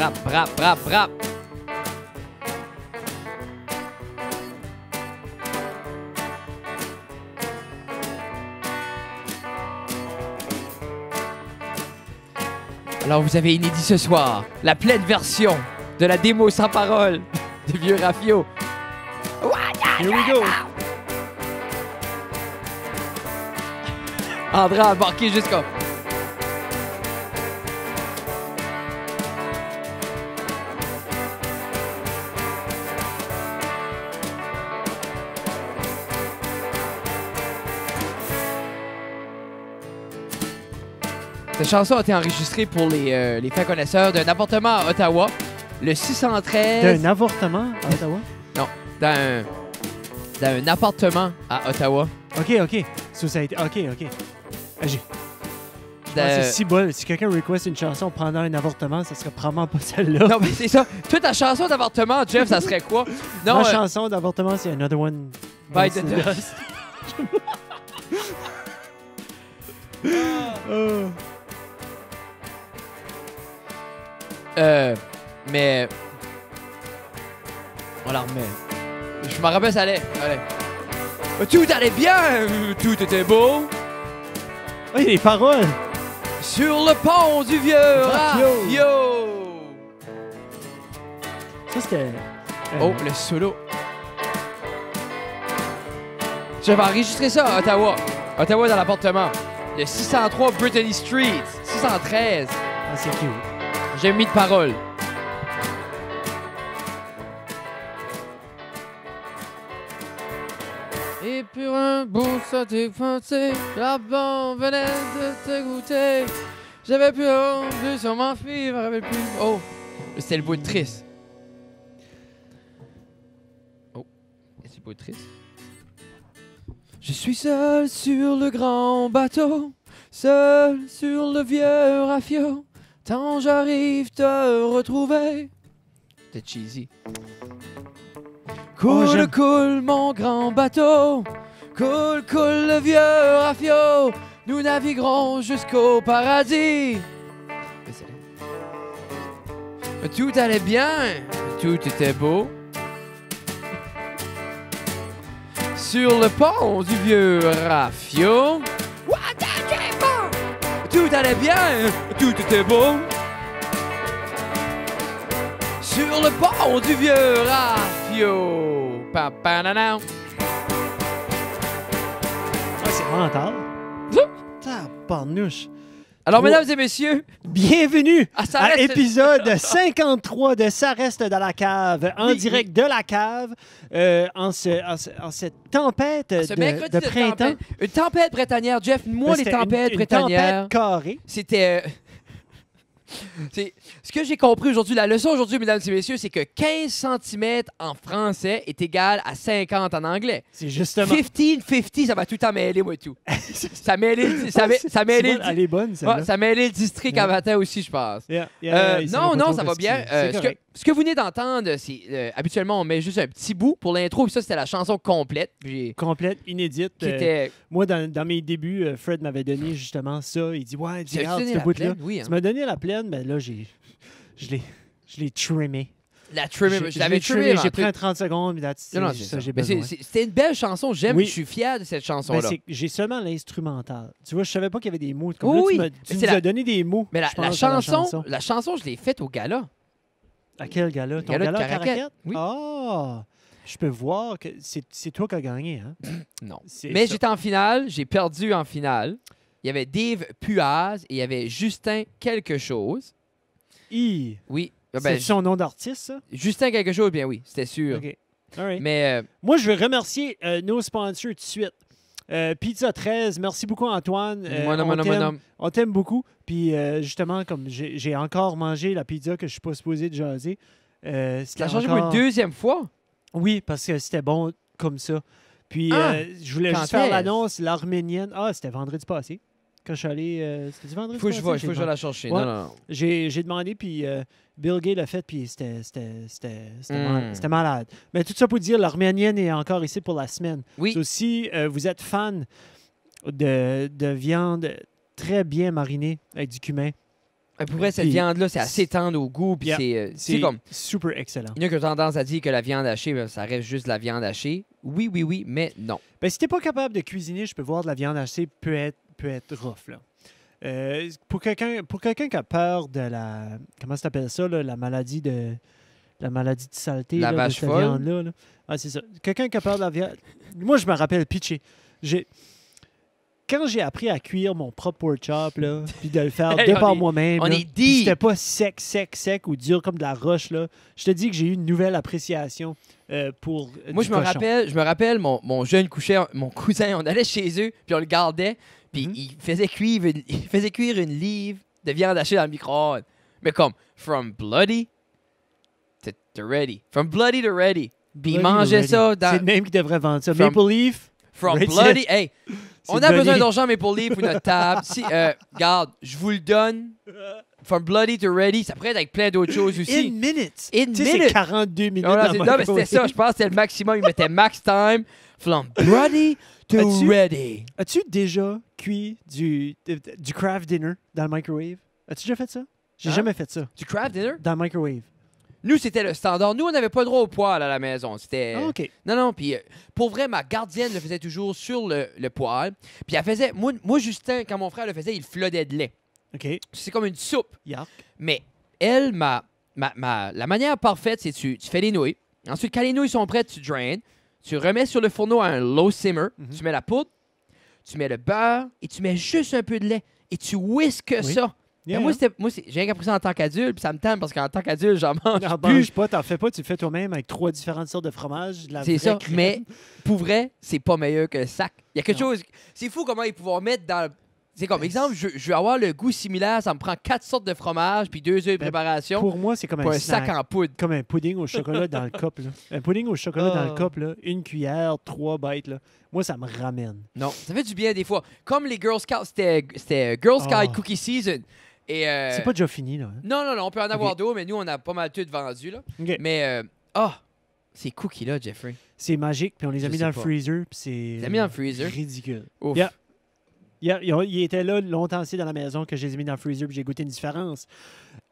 Rap, rap, rap, rap. Alors vous avez inédit ce soir la pleine version de la démo sans parole du vieux Rafio. Here we go. André a embarqué jusqu'au chanson a été enregistrée pour les, euh, connaisseurs d'un appartement à Ottawa, le 613. D'un avortement à Ottawa? non, d'un, d'un appartement à Ottawa. OK, OK. été OK, OK. Agis. Ah, c'est si bon. Si quelqu'un request une chanson pendant un avortement, ça serait probablement pas celle-là. Non, mais c'est ça. Toute ta chanson d'avortement, Jeff, ça serait quoi? Non, Ma euh, chanson d'avortement, c'est Another One. By the Dust. Ah. Euh, mais. On la remet. Je me rappelle, ça allait. Allez. Tout allait bien, tout était beau. Oui, oh, les paroles. Sur le pont du vieux Yo! Ça, ce Euh... Oh, le solo. vas enregistrer ça à Ottawa. Ottawa dans l'appartement. Le 603 Brittany Street. 613. Ah, c'est cute. J'ai mis de parole. Et pour un bout santé la bande venait de te goûter. J'avais plus envie de sur m'enfuir, avec plus. Oh, c'est le bout de triste. Oh, c'est le bout triste. Je suis seul sur le grand bateau, seul sur le vieux rafio. Quand j'arrive te retrouver. C'était cheesy. Oh, coule, coule mon grand bateau. Coule, coule le vieux rafio. Nous naviguerons jusqu'au paradis. Tout allait bien, tout était beau. Sur le pont du vieux Rafio, tout allait bien, hein. tout était bon! Sur le bord du vieux Rafio. Papa nanan. Ah, c'est mental. Tabarnouche. Alors, mesdames et messieurs, bienvenue à, l'épisode 53 de Ça reste dans la cave, en direct de la cave, euh, en, cette tempête de, de, printemps. Une tempête britannière, Jeff, moi, ben, les tempêtes bretanières. une tempête C'était. Euh, Ce que j'ai compris aujourd'hui, la leçon aujourd'hui, mesdames et messieurs, c'est que 15 cm en français est égal à 50 en anglais. C'est justement. 15, 50, ça va tout le mêler, moi, et tout. ça mêlait Elle est bonne, ça. Ouais, ça mêlait le district à matin aussi, je pense. Euh, non, non, ça va bien. Euh, ce, que, vous venez d'entendre, c'est. Euh, habituellement, on met juste un petit bout pour l'intro, puis ça, c'était la chanson complète. complète, inédite. Moi, dans, mes débuts, Fred m'avait donné justement ça. Il dit Ouais, regarde ce bout-là. Hein. Tu m'as donné la plaine, mais ben là, j'ai. Je l'ai, je l'ai trimé. je l'avais J'ai pris un 30 secondes, mais C'était une belle chanson. J'aime, je suis fier de cette ben, chanson-là. j'ai seulement l'instrumental. Tu vois, je savais pas qu'il y avait des mots. oui, tu, nous as donné des mots. Mais la, chanson, la, chanson, je l'ai faite au gala. À quel gala? Ton gala, gala de ah! Je peux voir que c'est toi qui as gagné. Hein? non. Mais j'étais en finale. J'ai perdu en finale. Il y avait Dave Puaz et il y avait Justin quelque chose. Oui. Ah, ben, c'est son nom d'artiste, ça? Justin quelque chose, bien oui, c'était sûr. Mais, euh, Moi, je veux remercier euh, nos sponsors tout de suite. Euh, pizza 13, merci beaucoup Antoine. on, t'aime, beaucoup. Puis justement, comme j'ai, encore mangé la pizza que je suis pas supposé de jaser. Euh, changé pour une deuxième fois? Oui, parce que c'était bon comme ça. Puis ah! je voulais juste faire l'annonce, l'arménienne. Ah, c'était vendredi passé. Quand je suis allé. C'était vendredi? Faut que je la chercher. J'ai demandé, puis euh, Bill Gates l'a fait, puis hmm. c'était malade. Mais tout ça pour dire, l'Arménienne est encore ici pour la semaine. Oui. si euh, vous êtes fan de, viande très bien marinée avec du cumin, euh, pour vrai, cette viande-là, c'est assez tendre au goût. Puis c'est comme. Super excellent. Il y a que tendance à dire que la viande hachée, ben, ça reste juste de la viande hachée. Oui, oui, oui, mais non. Ben, si n'es pas capable de cuisiner, je peux voir de la viande hachée peut être peut être rough. Euh, pour quelqu'un pour quelqu'un qui a peur de la comment s'appelle ça la maladie de la maladie de saleté la de viande là, ah, Quelqu'un qui a peur de la viande. Moi je me rappelle Pitché, quand j'ai appris à cuire mon propre pork chop là, puis de le faire de par moi-même, on est C'était pas sec sec sec ou dur comme de la roche là. Je te dis que j'ai eu une nouvelle appréciation euh, pour euh, Moi je me rappelle, je me rappelle mon, jeune coucher, mon cousin, on allait chez eux puis on le gardait puis mm-hmm. il, faisait cuire une, il faisait cuire une livre de viande hachée dans le micro-ondes. Mais comme, from bloody to, ready. From bloody to ready. Puis il mangeait ça dans. C'est le même qui devrait vendre ça. Maple Leaf. From bloody. Hey, on a besoin d'argent Maple Leaf pour notre table. si, euh, garde, je vous le donne. From Bloody to Ready, ça pourrait être avec plein d'autres choses aussi. In minutes. In tu sais, c'est 42 minutes. non, mais c'était ça. Je pense que c'était le maximum. Il mettait max time. From Bloody to Ready. As-tu déjà cuit du, du craft dinner dans le microwave? As-tu déjà fait ça? J'ai hein? jamais fait ça. Du craft dinner? Dans le microwave. Nous, c'était le standard. Nous, on n'avait pas le droit au poêle à la maison. C'était. Ah, OK. Non, non. Puis, euh, pour vrai, ma gardienne le faisait toujours sur le, le poêle. Puis, elle faisait. Moi, moi, Justin, quand mon frère le faisait, il flottait de lait. C'est comme une soupe. Mais elle, ma, la manière parfaite, c'est tu, tu fais les nouilles. Ensuite, quand les nouilles sont prêtes, tu drains. Tu remets sur le fourneau à un low simmer. Mhm. Tu mets la poudre, tu mets le beurre et tu mets juste un peu de lait. Et tu whiskes ça. moi, moi j'ai rien appris ça en tant qu'adulte, puis ça me tente parce qu'en tant qu'adulte, j'en mange. pas, t'en fais pas, tu fais toi-même avec trois différentes sortes de fromage. C'est ça, mais pour vrai, c'est pas meilleur que le sac. Il y a quelque chose. C'est fou comment ils pouvaient mettre dans, c'est comme exemple, je, vais veux avoir le goût similaire, ça me prend quatre sortes de fromage puis deux œufs de ben, préparation. Pour moi, c'est comme un, sac en poudre. Comme un pudding au chocolat dans le cup. Là. Un pudding au chocolat dans le ah. cup, là, une cuillère, trois bites. Là. Moi, ça me ramène. Non, ça fait du bien des fois. Comme les Girl Scouts, c'était Girl Scout ah. Cookie Season. Euh, c'est pas déjà fini, là. Hein? Non, non, non, on peut en avoir d'autres, mais nous, on a pas mal tout vendu, là. Mais, euh, ah, oh, ces cookies-là, Jeffrey. C'est magique, puis on les a mis dans le freezer, puis c'est. Ridicule. Ouf. Il, était là longtemps aussi dans la maison que j'ai mis dans le freezer puis j'ai goûté une différence.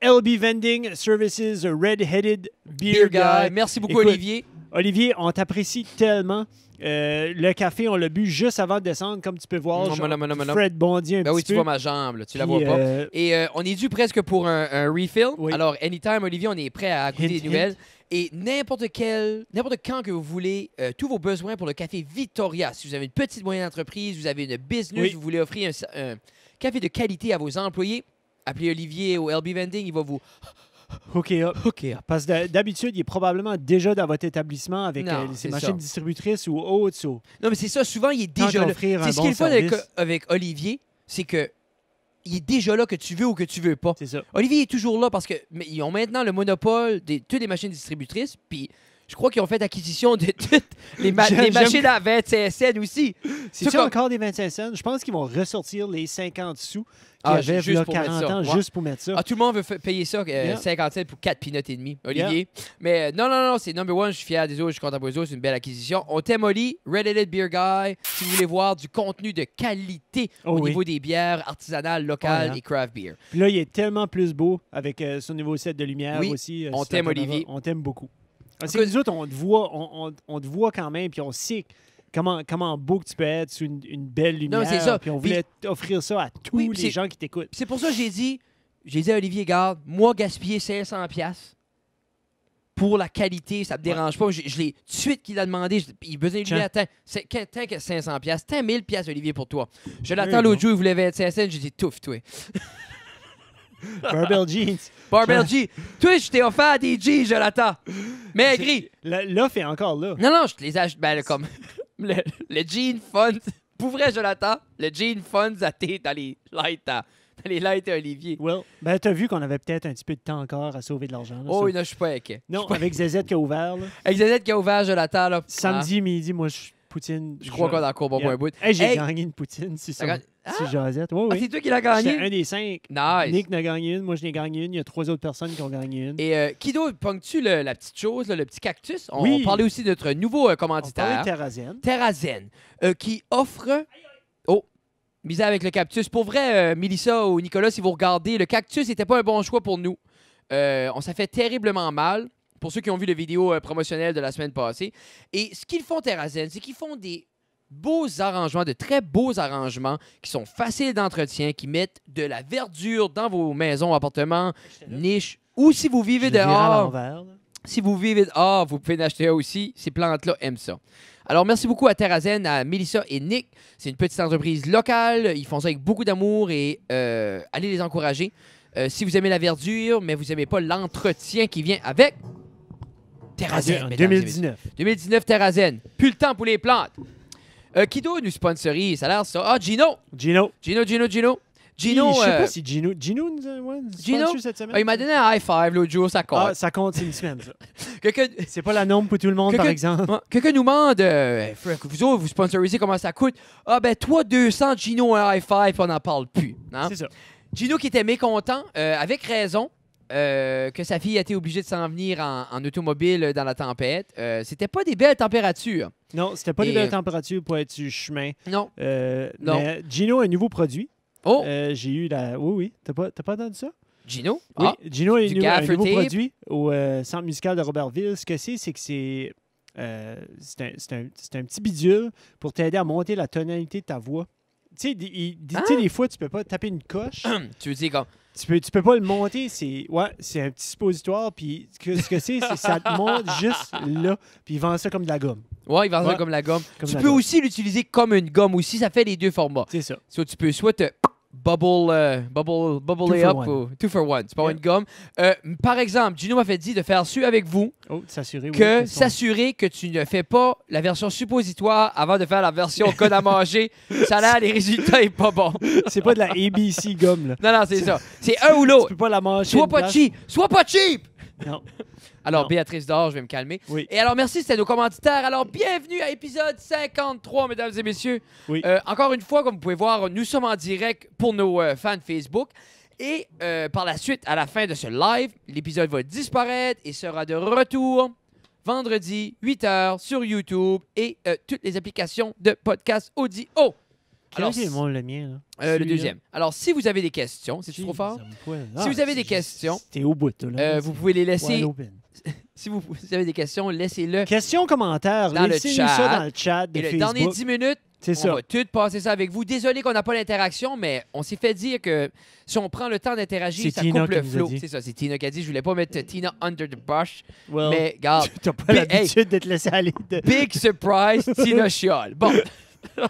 LB Vending Services Red-Headed Beer, Guy. Merci beaucoup, Olivier. Olivier, on t'apprécie tellement. Euh, le café, on l'a bu juste avant de descendre, comme tu peux voir. Fred un ben petit oui, tu vois ma jambe, là, tu la vois pas. Euh, Et euh, on est dû presque pour un, refill. Alors, anytime, Olivier, on est prêt à goûter des nouvelles. Et n'importe quel, n'importe quand que vous voulez, euh, tous vos besoins pour le café Victoria. Si vous avez une petite moyenne entreprise, vous avez une business, vous voulez offrir un, café de qualité à vos employés, appelez Olivier au LB Vending, il va vous OK OK Parce que d'habitude, il est probablement déjà dans votre établissement avec ses euh, machines distributrices ou autres. Non, mais c'est ça. Souvent, il est déjà C'est ce qu'il euh, avec Olivier, c'est que il est déjà là que tu veux ou que tu veux pas. C'est ça. Olivier est toujours là parce que ils ont maintenant le monopole de toutes les machines distributrices, puis je crois qu'ils ont fait l'acquisition de toutes les, machines à 25 cents aussi. C'est comme... encore des 25 cents. Je pense qu'ils vont ressortir les 50 sous qu'il ah, avait juste 40 ans juste pour mettre ça. Ah, tout le monde veut payer ça, 57 euh, 50 cents pour 4 pinottes et demi, Olivier. Mais euh, non, non, non, c'est number one. Je suis fier des autres, je suis content pour les autres. C'est une belle acquisition. On t'aime, Oli. Reddit Beer Guy. Si vous voulez voir du contenu de qualité oh au niveau des bières artisanales, locales oh, et craft beer. Puis là, il est tellement plus beau avec euh, son nouveau set de lumière aussi. on t'aime, Olivier. On t'aime beaucoup. Parce ah, que autres, on te voit, on, te voit quand même, puis on sait comment, comment beau que tu peux être sous une, belle lumière. Non, Puis on voulait offrir ça à tous les gens qui t'écoutent. C'est pour ça que j'ai dit, j'ai dit à Olivier Garde, moi, gaspiller 500 pièces pour la qualité, ça me dérange pas. Je, l'ai tout de suite qu'il a demandé. il il besoin de lui tant que 500 pièces, 1000 pièces Olivier pour toi. Je l'attends l'autre jour, il voulait 25 cents, j'ai dit touffe toi. Barbell Jeans. Barbell jeans. Twitch, je t'ai offert des G, Mais gris. L'offre est encore là. Non, non, je te les achète. Ben, comme. Le, le Jean funds, Pour vrai, l'attends. le Jean funds à les lights à, les lights Olivier. Well, ben, t'as vu qu'on avait peut-être un petit peu de temps encore à sauver de l'argent. Oh, non, je suis pas avec, Non, avec ZZ qui a ouvert. là. Avec ZZ qui a ouvert, je là. Samedi ah. midi, moi, je suis Poutine. Je crois qu'on a encore bon bon bout. j'ai gagné une Poutine, c'est ça. Ah! Si Josette. Ah, c'est toi qui l'as gagné? C'est un des cinq. Nick n'a gagné une, moi je n'ai gagné une, il y a trois autres personnes qui ont gagné une. Et euh, Kido, ponctue tu la petite chose, le petit cactus. On, parlait aussi de notre nouveau euh, commanditaire, Terrazen, euh, qui offre. Oh! Misère avec le cactus. Pour vrai, Milissa ou Nicolas, si vous regardez, le cactus n'était pas un bon choix pour nous. on s'est fait terriblement mal. Pour ceux qui ont vu la vidéo promotionnelle de la semaine passée. Et ce qu'ils font, Terrazen, c'est qu'ils font des beaux arrangements, de très beaux arrangements qui sont faciles d'entretien, qui mettent de la verdure dans vos maisons, appartements, niches, ou si vous vivez dehors. Si vous vivez dehors, vous pouvez acheter aussi. Ces plantes-là aiment ça. Alors, merci beaucoup à Terrazen, à Melissa et Nick. C'est une petite entreprise locale. Ils font ça avec beaucoup d'amour et euh, allez les encourager. Euh, si vous aimez la verdure, mais vous n'aimez pas l'entretien qui vient avec, Terrazen. 2019. 2019, Terrazen. Plus le temps pour les plantes. Qui euh, Kido nous sponsorise. ça. Ah, Gino! Gino. Gino, Gino, Gino. Gino. Je sais pas euh, si Gino. Gino euh, Gino? cette semaine. Ah, il m'a donné un high five l'autre jour, ça compte. Ah, ça compte, c'est une semaine, ça. C'est pas la norme pour tout le monde, par exemple. Que Quelqu'un nous demande, vous autres, vous sponsorisez comment ça coûte? Ah, ben, toi, 200, Gino, un high five, on n'en parle plus. Hein? C'est ça. Gino qui était mécontent, avec raison, que sa fille a été obligée de s'en venir en, automobile dans la tempête. C'était pas des belles températures. Non, c'était pas les belles euh, températures pour être du chemin. Non. Euh, non. Mais Gino a un nouveau produit. Oh! Euh, j'ai eu la. Oui, oui. T'as pas, pas entendu ça? Gino? Oui, ah, Gino a un nouveau produit au centre musical de Robertville. Ce que c'est, c'est que c'est. c'est, un, un, petit bidule pour t'aider à monter la tonalité de ta voix. Tu sais, des, ah! des fois, tu peux pas taper une coche. tu veux dire comme. Tu peux, peux pas le monter, c'est ouais, c'est un petit suppositoire, puis ce que, c'est, c'est, c'est ça te monte juste là, puis il vend ça comme de la gomme. Ouais, il vend ça comme la gomme. tu peux aussi l'utiliser comme une gomme aussi, ça fait les deux formats. C'est ça. soit tu peux soit te Bubble, euh, bubble, bubble up two for one. C'est pas une gomme. Euh, par exemple, Gino m'avait dit de faire su avec vous oh, s'assurer, que s'assurer que tu ne fais pas la version suppositoire avant de faire la version code à manger. Ça là, les résultats est pas bon. c'est pas de la ABC gomme là. Non non, c'est ça. C'est un ou l'autre. Tu pas la manger. Soit pas cheap, soit pas cheap. Non. Alors, Béatrice Dor, je vais me calmer. Oui. Et alors, merci, c'était nos commanditaires. Alors, bienvenue à épisode 53, mesdames et messieurs. Oui. Euh, encore une fois, comme vous pouvez voir, nous sommes en direct pour nos euh, fans Facebook. Et euh, par la suite, à la fin de ce live, l'épisode va disparaître et sera de retour vendredi 8h sur YouTube et toutes les applications de podcast audio. Alors, le mien. Euh, le deuxième. Alors, si vous avez des questions, c'est trop fort. si vous avez des questions, euh, vous pouvez les laisser. si, vous, avez des questions, laissez-le. Questions, commentaires, dans le chat. ça dans le chat de Et Dans les 10 minutes, on va tout passer ça avec vous. Désolé qu'on n'a pas l'interaction, mais on s'est fait dire que si on prend le temps d'interagir, ça Tina coupe le flow. C'est ça, c'est Tina qui a dit. Je voulais pas mettre Tina under the bush. mais mais, Tu n'as pas l'habitude de te laisser aller. Big surprise, Tina Chial. Bon.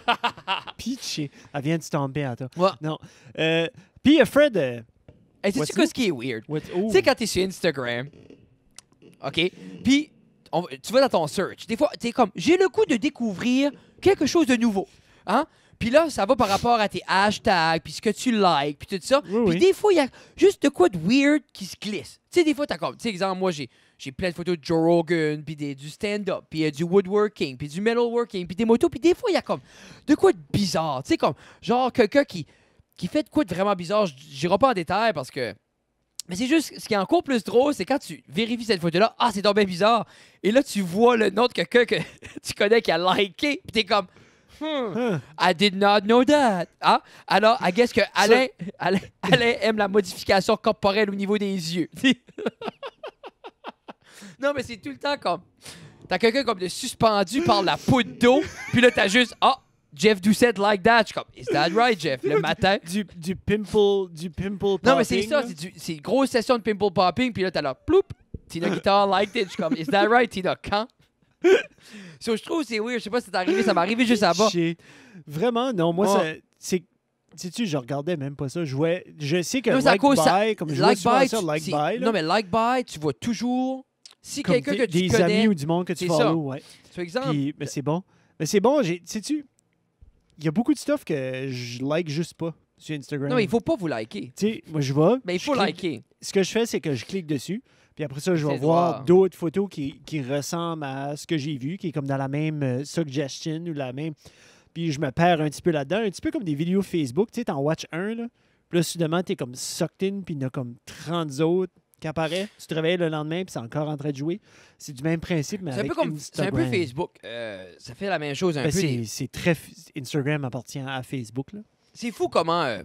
Pitché. Elle vient de tomber à toi. Non. Euh, puis euh, Fred. Euh, sais ce qui est weird? Tu sais, quand es sur Instagram, OK? Puis tu vas dans ton search. Des fois, tu es comme, j'ai le goût de découvrir quelque chose de nouveau. Hein? Puis là, ça va par rapport à tes hashtags, puis ce que tu likes, puis tout ça. puis des fois, il y a juste de quoi de weird qui se glisse. Tu sais, des fois, t'as comme, tu sais, exemple, moi, j'ai j'ai plein de photos de Joe Rogan, puis du stand-up, puis euh, du woodworking, puis du metalworking, puis des motos, puis des fois, il y a comme de quoi de bizarre. Tu sais, comme genre quelqu'un qui, qui fait de quoi de vraiment bizarre. J'irai pas en détail parce que. Mais c'est juste, ce qui est encore plus drôle, c'est quand tu vérifies cette photo-là, ah, c'est tombé bizarre. Et là, tu vois le nom de quelqu'un que tu connais qui a liké, puis t'es comme, hmm, I did not know that. Hein? Alors, I guess que Alain, Alain, Alain aime la modification corporelle au niveau des yeux. Non, mais c'est tout le temps comme. T'as quelqu'un comme de suspendu par la poudre d'eau, puis là, t'as juste. Ah! Oh, Jeff Doucet like that. Je suis comme, is that right, Jeff? Le matin. Du, du pimple, du pimple popping. Non, mais c'est ça. C'est une grosse session de pimple popping. Puis là, t'as là, ploup, Tina Guitar like that Je suis comme, is that right, Tina? Quand? so, je trouve c'est weird. Je sais pas si c'est arrivé. Ça m'est arrivé juste avant. Vraiment, non. Moi, c'est c'est sais-tu, je regardais même pas ça. Je, je sais que non, Like By, ça... comme je like vois by, Like By. Non, mais Like By, tu vois toujours si quelqu'un que tu des connais. Des amis ou du monde que tu follows, ouais. exemple. mais euh, c'est bon. Mais c'est bon, sais-tu, il y a beaucoup de stuff que je like juste pas sur Instagram. Non, mais il faut pas vous liker. Tu sais, moi, je vois. Mais ben, il faut liker. Ce que je fais, c'est que je clique dessus. Puis après ça, je vais voir d'autres photos qui, ressemblent à ce que j'ai vu, qui est comme dans la même euh, suggestion ou la même. Puis je me perds un petit peu là-dedans, un petit peu comme des vidéos Facebook. Tu sais, t'en watch un, là. Puis là, soudainement, t'es comme sucked in, puis il y en a comme 30 autres qu'apparaît, apparaît. Tu te réveilles le lendemain, puis c'est encore en train de jouer. C'est du même principe, mais C'est un peu comme c'est un peu Facebook. Euh, ça fait la même chose un ben, peu. C'est, très. Instagram appartient à Facebook, là. C'est fou comment euh,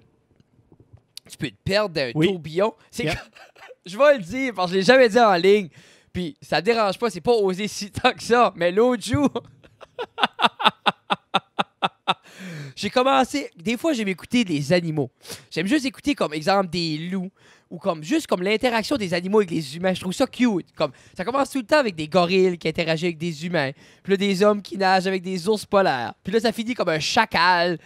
tu peux te perdre d'un tourbillon. C'est je vais le dire, parce que je l'ai jamais dit en ligne. Puis ça dérange pas, c'est pas osé si tant que ça. Mais l'autre jour. j'ai commencé. Des fois, j'aime écouter des animaux. J'aime juste écouter, comme exemple, des loups, ou comme juste comme l'interaction des animaux avec les humains. Je trouve ça cute. Comme ça commence tout le temps avec des gorilles qui interagissent avec des humains, puis là des hommes qui nagent avec des ours polaires, puis là ça finit comme un chacal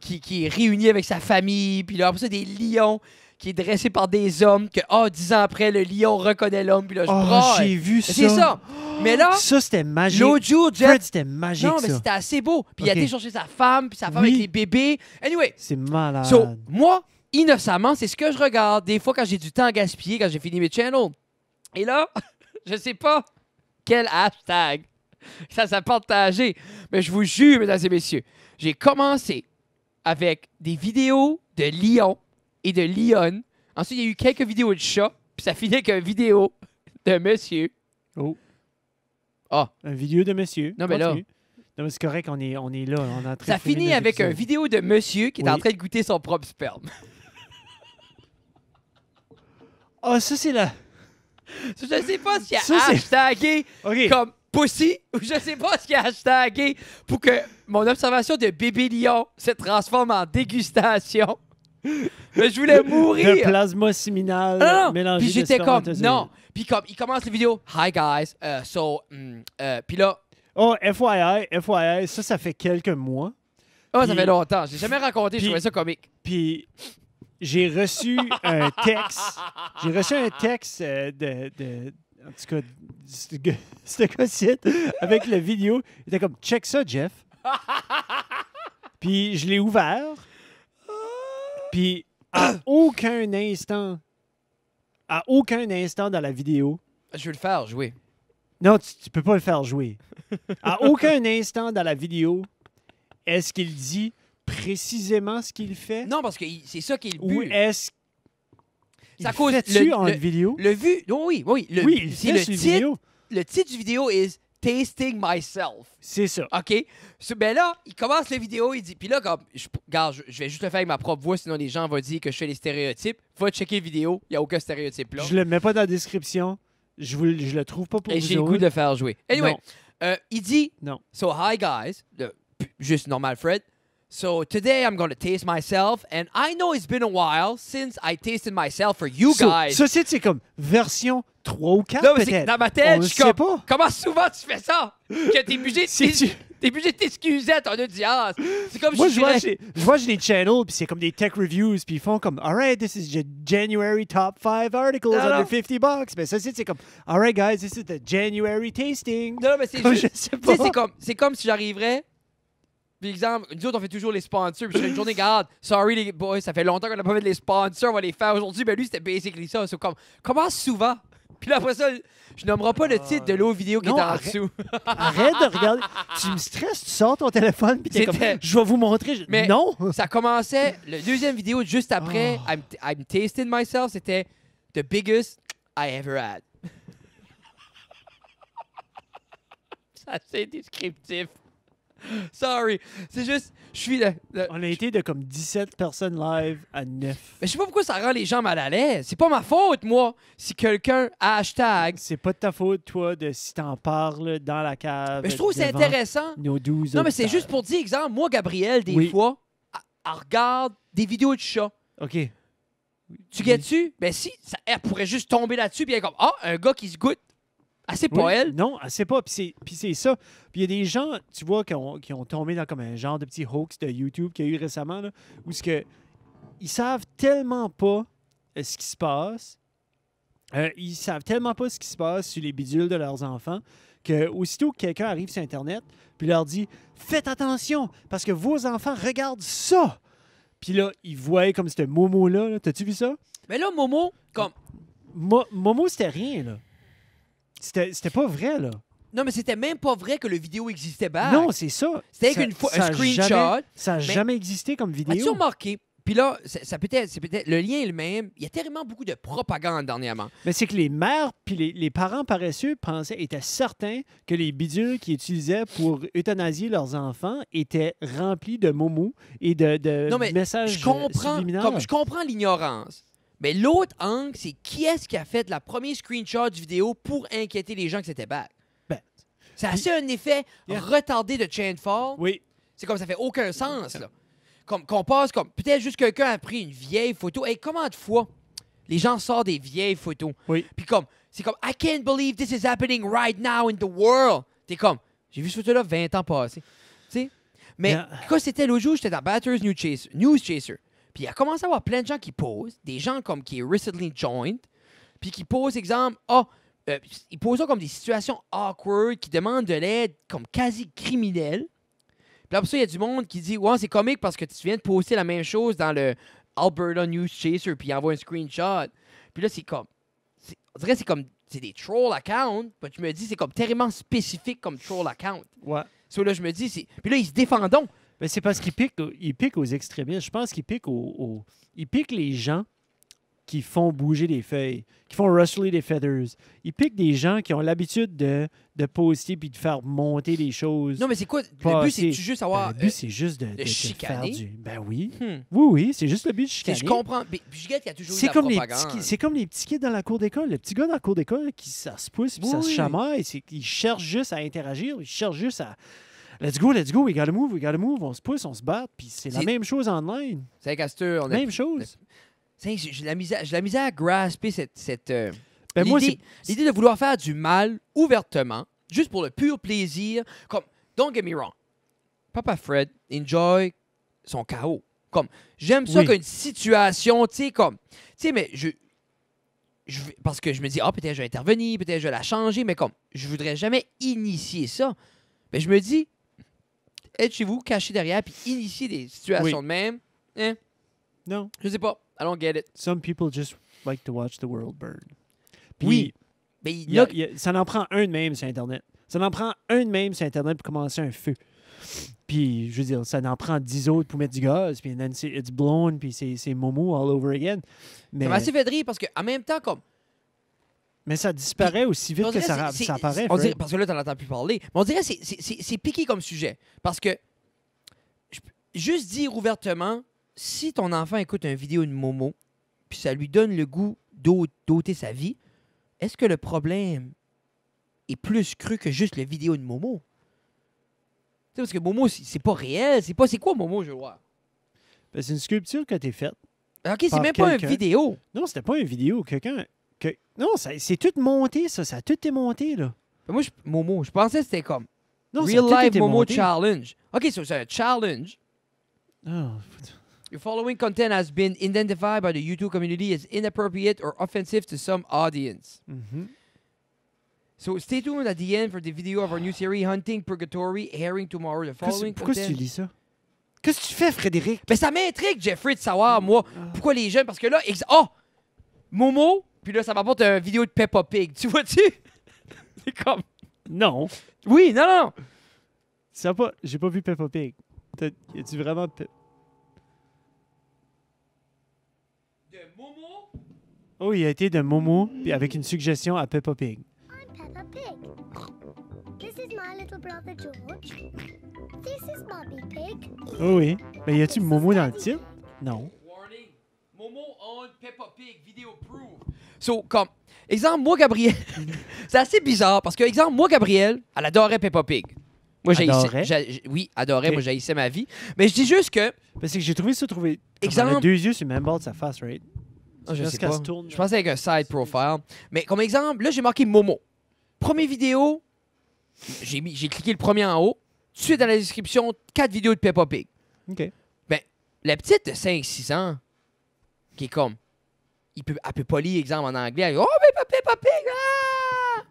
qui, qui est réuni avec sa famille, puis là après ça des lions qui est dressé par des hommes que oh dix ans après le lion reconnaît l'homme puis là je oh, j'ai vu ça c'est ça mais là ça c'était magique l'autre c'était magique non mais c'était assez beau puis il a été chercher sa femme puis sa femme avec les bébés anyway c'est malade so, moi innocemment, c'est ce que je regarde. Des fois, quand j'ai du temps à gaspiller, quand j'ai fini mes channels. Et là, je sais pas quel hashtag ça s'est partagé. Mais je vous jure, mesdames et messieurs, j'ai commencé avec des vidéos de Lyon et de Lyon. Ensuite, il y a eu quelques vidéos de chats. Puis ça finit avec une vidéo de monsieur. Oh. Ah. Une vidéo de monsieur. Non, mais là. c'est correct, on est, on est là. ça finit avec une vidéo de monsieur qui est en train de goûter son propre sperme. Ah, oh, ça, c'est la. Je sais pas s'il a hashtagé comme pussy ou je sais pas ce qu'il a hashtagé pour que mon observation de bébé lion se transforme en dégustation. Mais je voulais mourir. Le plasma séminal ah, mélangé Puis j'étais comme, non. Puis comme, il commence la vidéo, Hi guys, euh, so, mm, euh, puis là. Oh, FYI, FYI, ça, ça fait quelques mois. oh, ça fait longtemps. J'ai jamais raconté, je trouvais ça comique. Puis j'ai reçu un texte. J'ai reçu un texte euh, de, en tout cas, ce avec la vidéo. Il était comme, check ça, Jeff. Puis je l'ai ouvert. Puis à aucun instant, à aucun instant dans la vidéo. Je vais le faire jouer. Non, tu, tu peux pas le faire jouer. À aucun instant dans la vidéo, est-ce qu'il dit précisément ce qu'il fait? Non, parce que c'est ça qui est le but. est-ce ça cause le, le, en vidéo? Le vu, oh oui, oh oui, le, le titre, vidéo. Le titre du vidéo est « Tasting Myself. C'est ça. OK? ben là, il commence la vidéo, il dit, puis là, comme, je, regarde, je, vais juste le faire avec ma propre voix, sinon les gens vont dire que je fais des stéréotypes. Va checker vidéo, il n'y a aucun stéréotype là. Je le mets pas dans la description, je, ne le trouve pas pour Et j'ai le goût de faire jouer. Anyway, euh, il dit, non. So, hi guys, le, juste normal Fred. So today I'm going to taste myself, and I know it's been a while since I tasted myself for you guys. Ça, c'est comme version 3 ou 4 peut-être. Dans ma tête, je sais pas. comment souvent tu fais ça? Que t'es obligé T'es obligé de t'excuser à ton audience. C'est comme Moi, je, vois, je, je vois, j'ai des channels, puis c'est comme des tech reviews, puis ils font comme, All right, this is January top 5 articles under 50 bucks. Mais ça, c'est comme, All right, guys, this is the January tasting. Non, mais c'est juste. Je sais pas. C'est comme si j'arriverais, puis exemple, nous autres, on fait toujours les sponsors. Puis je une journée, garde, sorry les boys, ça fait longtemps qu'on n'a pas fait les sponsors, on va les faire aujourd'hui. Mais ben, lui, c'était basically ça. C'est comme, comment souvent? Puis là, après ça, je nommerai pas le ah. titre de l'autre vidéo qui est en dessous. arrête de regarder. Tu me stresses, tu sors ton téléphone, puis t'es comme, je vais vous montrer. Mais non! Ça commençait, le deuxième vidéo juste après, ah. I'm, I'm tasting myself, c'était The biggest I ever had. ça, c'est descriptif. Sorry. C'est juste, je suis là, On a été de comme 17 personnes live à 9. Mais je sais pas pourquoi ça rend les gens mal à l'aise. C'est pas ma faute, moi, si quelqu'un hashtag. C'est pas de ta faute, toi, de si t'en parles dans la cave. Mais je trouve c'est intéressant. Nos 12 non, mais c'est juste pour dire, exemple, moi, Gabriel, des fois, elle regarde des vidéos de chats. OK. Tu gères gagnes tu Ben si, ça, elle pourrait juste tomber là-dessus, puis elle est comme, ah, un gars qui se goûte ah, c'est pas elle? Non, c'est pas. Puis c'est ça. Puis il y a des gens, tu vois, qui ont, tombé dans comme un genre de petit hoax de YouTube qu'il y a eu récemment, là, où ce que ils savent tellement pas euh, ce qui se passe. Euh, ils savent tellement pas ce qui se passe sur les bidules de leurs enfants que aussitôt que quelqu'un arrive sur Internet puis leur dit Faites attention parce que vos enfants regardent ça. Puis là, ils voyaient comme ce Momo-là. -là, tas tu vu ça? Mais là, Momo, comme. Momo, c'était rien, là. C'était pas vrai, là. Non, mais c'était même pas vrai que le vidéo existait back. Non, c'est ça. C'était qu'une fois un screenshot. ça a jamais existé comme vidéo. As-tu remarqué? Puis là, ça, peut être, le lien est le même. Il y a tellement beaucoup de propagande dernièrement. Mais c'est que les mères puis les, parents paresseux pensaient, étaient certains que les bidules qu'ils utilisaient pour euthanasier leurs enfants étaient remplis de momos et de, messages je je comprends l'ignorance. Mais l'autre angle, c'est qui est-ce qui a fait la première screenshot du vidéo pour inquiéter les gens que c'était back? Ben. c'est assez un effet retardé de Fall. Oui. C'est comme ça fait aucun sens, là. Comme qu'on passe comme. Peut-être juste quelqu'un a pris une vieille photo. Et comment de fois les gens sortent des vieilles photos? Oui. Puis comme, c'est comme, I can't believe this is happening right now in the world. T'es comme, j'ai vu cette photo-là 20 ans passé. Tu sais? Mais quand c'était l'autre jour, j'étais dans Batters News Chaser. Puis il a commencé à avoir plein de gens qui posent, des gens comme qui est recently joined, puis qui posent, exemple, ah, oh, ils posent comme des situations awkward, qui demandent de l'aide comme quasi criminelle. Puis après ça, il y a du monde qui dit, ouais, c'est comique parce que tu viens de poster la même chose dans le Alberta News Chaser, puis il envoie un screenshot. Puis là, c'est comme, on dirait c'est comme, c'est des troll accounts, mais tu me dis, c'est comme tellement spécifique comme troll account. Ouais. So là, je me dis, c'est. Puis là, ils se défendent. Mais c'est parce qu'il pique, il pique aux extrémistes. Je pense qu'il pique, aux, il pique les gens qui font bouger les feuilles, qui font rustler les feathers. il pique des gens qui ont l'habitude de, de poster puis de faire monter les choses. Non, mais c'est quoi? Le but, c'est juste avoir. Ben, le but, c'est juste de, Faire du... Ben oui. Hmm. Oui, oui, c'est juste le but de chicaner. Je comprends. c'est comme les C'est comme les petits kids dans la cour d'école. Le petit gars dans la cour d'école, qui ça se pousse puis ça se chamaille. Il cherche juste à interagir. Ils cherche juste à Let's go, let's go, we gotta move, we gotta move. On se pousse, on se bat, puis c'est la même chose en ligne. C'est la même chose. J'ai la la à grasper cette. cette euh, ben, L'idée de vouloir faire du mal ouvertement, juste pour le pur plaisir. Comme, don't get me wrong. Papa Fred enjoy son chaos. Comme, j'aime ça qu'une situation, tu sais, comme, tu sais, mais je, je, parce que je me dis, ah, peut-être je vais intervenir, peut-être je vais la changer, mais comme, je voudrais jamais initier ça. Mais je me dis, être chez vous, caché derrière, puis initier des situations de même. Hein? Non. Je sais pas. I don't get it. Some people just like to watch the world burn. oui. ça en prend un de même sur Internet. Ça en prend un de même sur Internet pour commencer un feu. Puis, je veux dire, ça en prend dix autres pour mettre du gaz. Puis, then it's blown. Puis, c'est Momo all over again. Mais... Ça m'a assez fait rire parce qu'en même temps, comme mais ça disparaît aussi vite que ça, apparaît. parce que là, tu n'en entends plus parler. Mais on dirait que c'est piqué comme sujet. Parce que juste dire ouvertement, si ton enfant écoute une vidéo de Momo, puis ça lui donne le goût d'ôter sa vie, est-ce que le problème est plus cru que juste la vidéo de Momo? Tu sais, parce que Momo, c'est pas réel. C'est pas c'est quoi Momo, je vois? Ben, c'est une sculpture que t'es faite. Ah, OK, c'est même pas une vidéo. Non, c'était pas une vidéo. Quelqu'un non, c'est tout monté, ça. Ça a tout été monté, là. Ben, moi, Momo, je pensais que c'était comme non, Real Life Momo Challenge. OK, so c'est un challenge. Oh, Your following content has been identified by the YouTube community as inappropriate or offensive to some audience. Mm So stay tuned at the end for the video of our new series Hunting Purgatory airing tomorrow. The following pourquoi tu lis ça? Qu'est-ce que tu fais, Frédéric? Mais ben, ça m'intrigue, Jeffrey, de savoir, moi, ah. pourquoi les jeunes. Parce que là, oh! Momo, puis là, ça m'apporte une vidéo de Peppa Pig. Tu vois-tu? C'est comme. Non. Oui, non, non. Ça pas. J'ai pas vu Peppa Pig. ya tu vraiment. Pe- De Momo? Oh, il a été de Momo puis avec une suggestion à Peppa Pig. I'm Peppa Pig. This is my little brother George. This is Bobby Pig. Oh oui. Mais y a-tu Momo dans le titre? Non. Warning. Momo on Peppa Pig, vidéo proof. So, comme, exemple, moi, Gabriel, c'est assez bizarre parce que, exemple, moi, Gabriel, elle adorait Peppa Pig. Moi, j'ai Oui, adorait. Moi, j'haïssais ma vie. Mais je dis juste que. Parce que j'ai trouvé ça trouvé. Exemple. deux yeux sur même bord de sa face, right? Oh, je sais pas. je pensais avec un side profile. Mais comme exemple, là, j'ai marqué Momo. Première vidéo, j'ai cliqué le premier en haut. Tu dans la description, quatre vidéos de Peppa Pig. OK. Ben, la petite de 5-6 ans, qui est comme il peut, elle peut exemple, en anglais. Elle dit, oh, mais papi, papi, ah!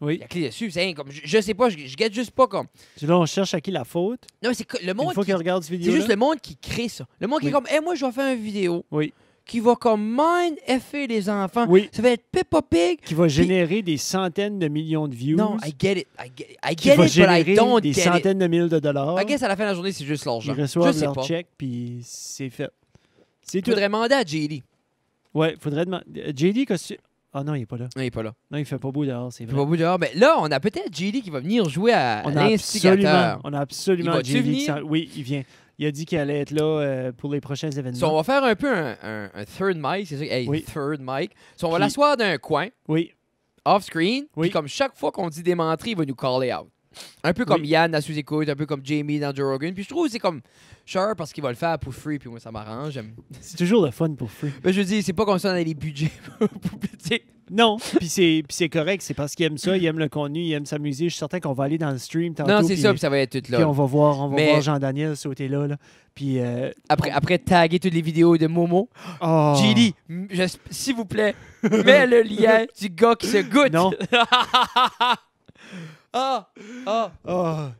Oui. La clé dessus, c'est comme, je, sais pas, je, je juste pas comme. C'est là, on cherche à qui la faute. Non, c'est le monde. il faut qu'il regarde cette vidéo. C'est juste le monde qui crée ça. Le monde qui est comme, hé, eh, moi, je vais faire une vidéo. Oui qui va comme mind effer les enfants. Oui. Ça va être Peppa Pig. Qui va générer des centaines de millions de views. Non, I get it. I get it, I get qui it, générer des centaines de milliers de dollars. Je guess à la fin de la journée, c'est juste l'argent. Ils reçoit pas. puis c'est fait. C'est tout. voudrais demander à J.D.? Ouais, faudrait demander. Euh, JD qu'as-tu... Ah non, il n'est pas là. Non, il n'est pas là. Non, il ne fait pas beau dehors, c'est vrai. Il fait pas beau dehors. Mais là, on a peut-être JD qui va venir jouer à l'instigateur. on a absolument il JD. Qui oui, il vient. Il a dit qu'il allait être là euh, pour les prochains événements. on va faire un peu un, third mic, c'est ça. Hey, third mic. on va l'asseoir d'un coin. Oui. Off-screen. Oui. Puis comme chaque fois qu'on dit démentrer, il va nous caller out. Un peu comme Yann à sous-écoute, un peu comme Jamie dans Joe Rogan. Puis je trouve que c'est comme Sure parce qu'il va le faire pour free, puis moi ça m'arrange. C'est toujours le fun pour free. Mais je dis, c'est pas comme ça dans a les budgets Non, puis c'est correct, c'est parce qu'il aime ça, il aime le contenu, il aime s'amuser. Je suis certain qu'on va aller dans le stream tantôt. Non, c'est ça, puis ça va être tout là. Puis on va voir, on va voir Jean-Daniel sauter là. Puis euh, après, après taguer toutes les vidéos de Momo, oh. s'il vous plaît, mets le lien du gars qui se goûte. Non. Ah! Ah! Ah!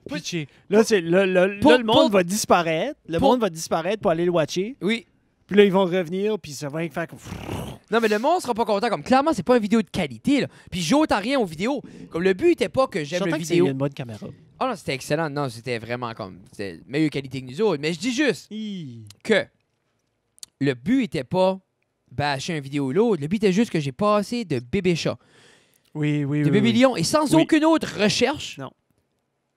Là, c'est, le monde va disparaître. Le monde va disparaître pour aller le watcher. Oui. Puis là, ils vont revenir, puis ça va faire comme... Non, mais le monde sera pas content. Comme clairement, c'est pas une vidéo de qualité. Là. Puis j'ôte à rien aux vidéos. Comme le but était pas que j'aime la que vidéo. une caméra. Ah non, c'était excellent. Non, c'était vraiment comme. C'était meilleure qualité que nous autres. Mais je dis juste que le but était pas bâcher une vidéo ou l'autre. Le but était juste que j'ai pas assez de bébé chat. Oui, oui, oui, Baby oui. Et sans aucune autre recherche, non.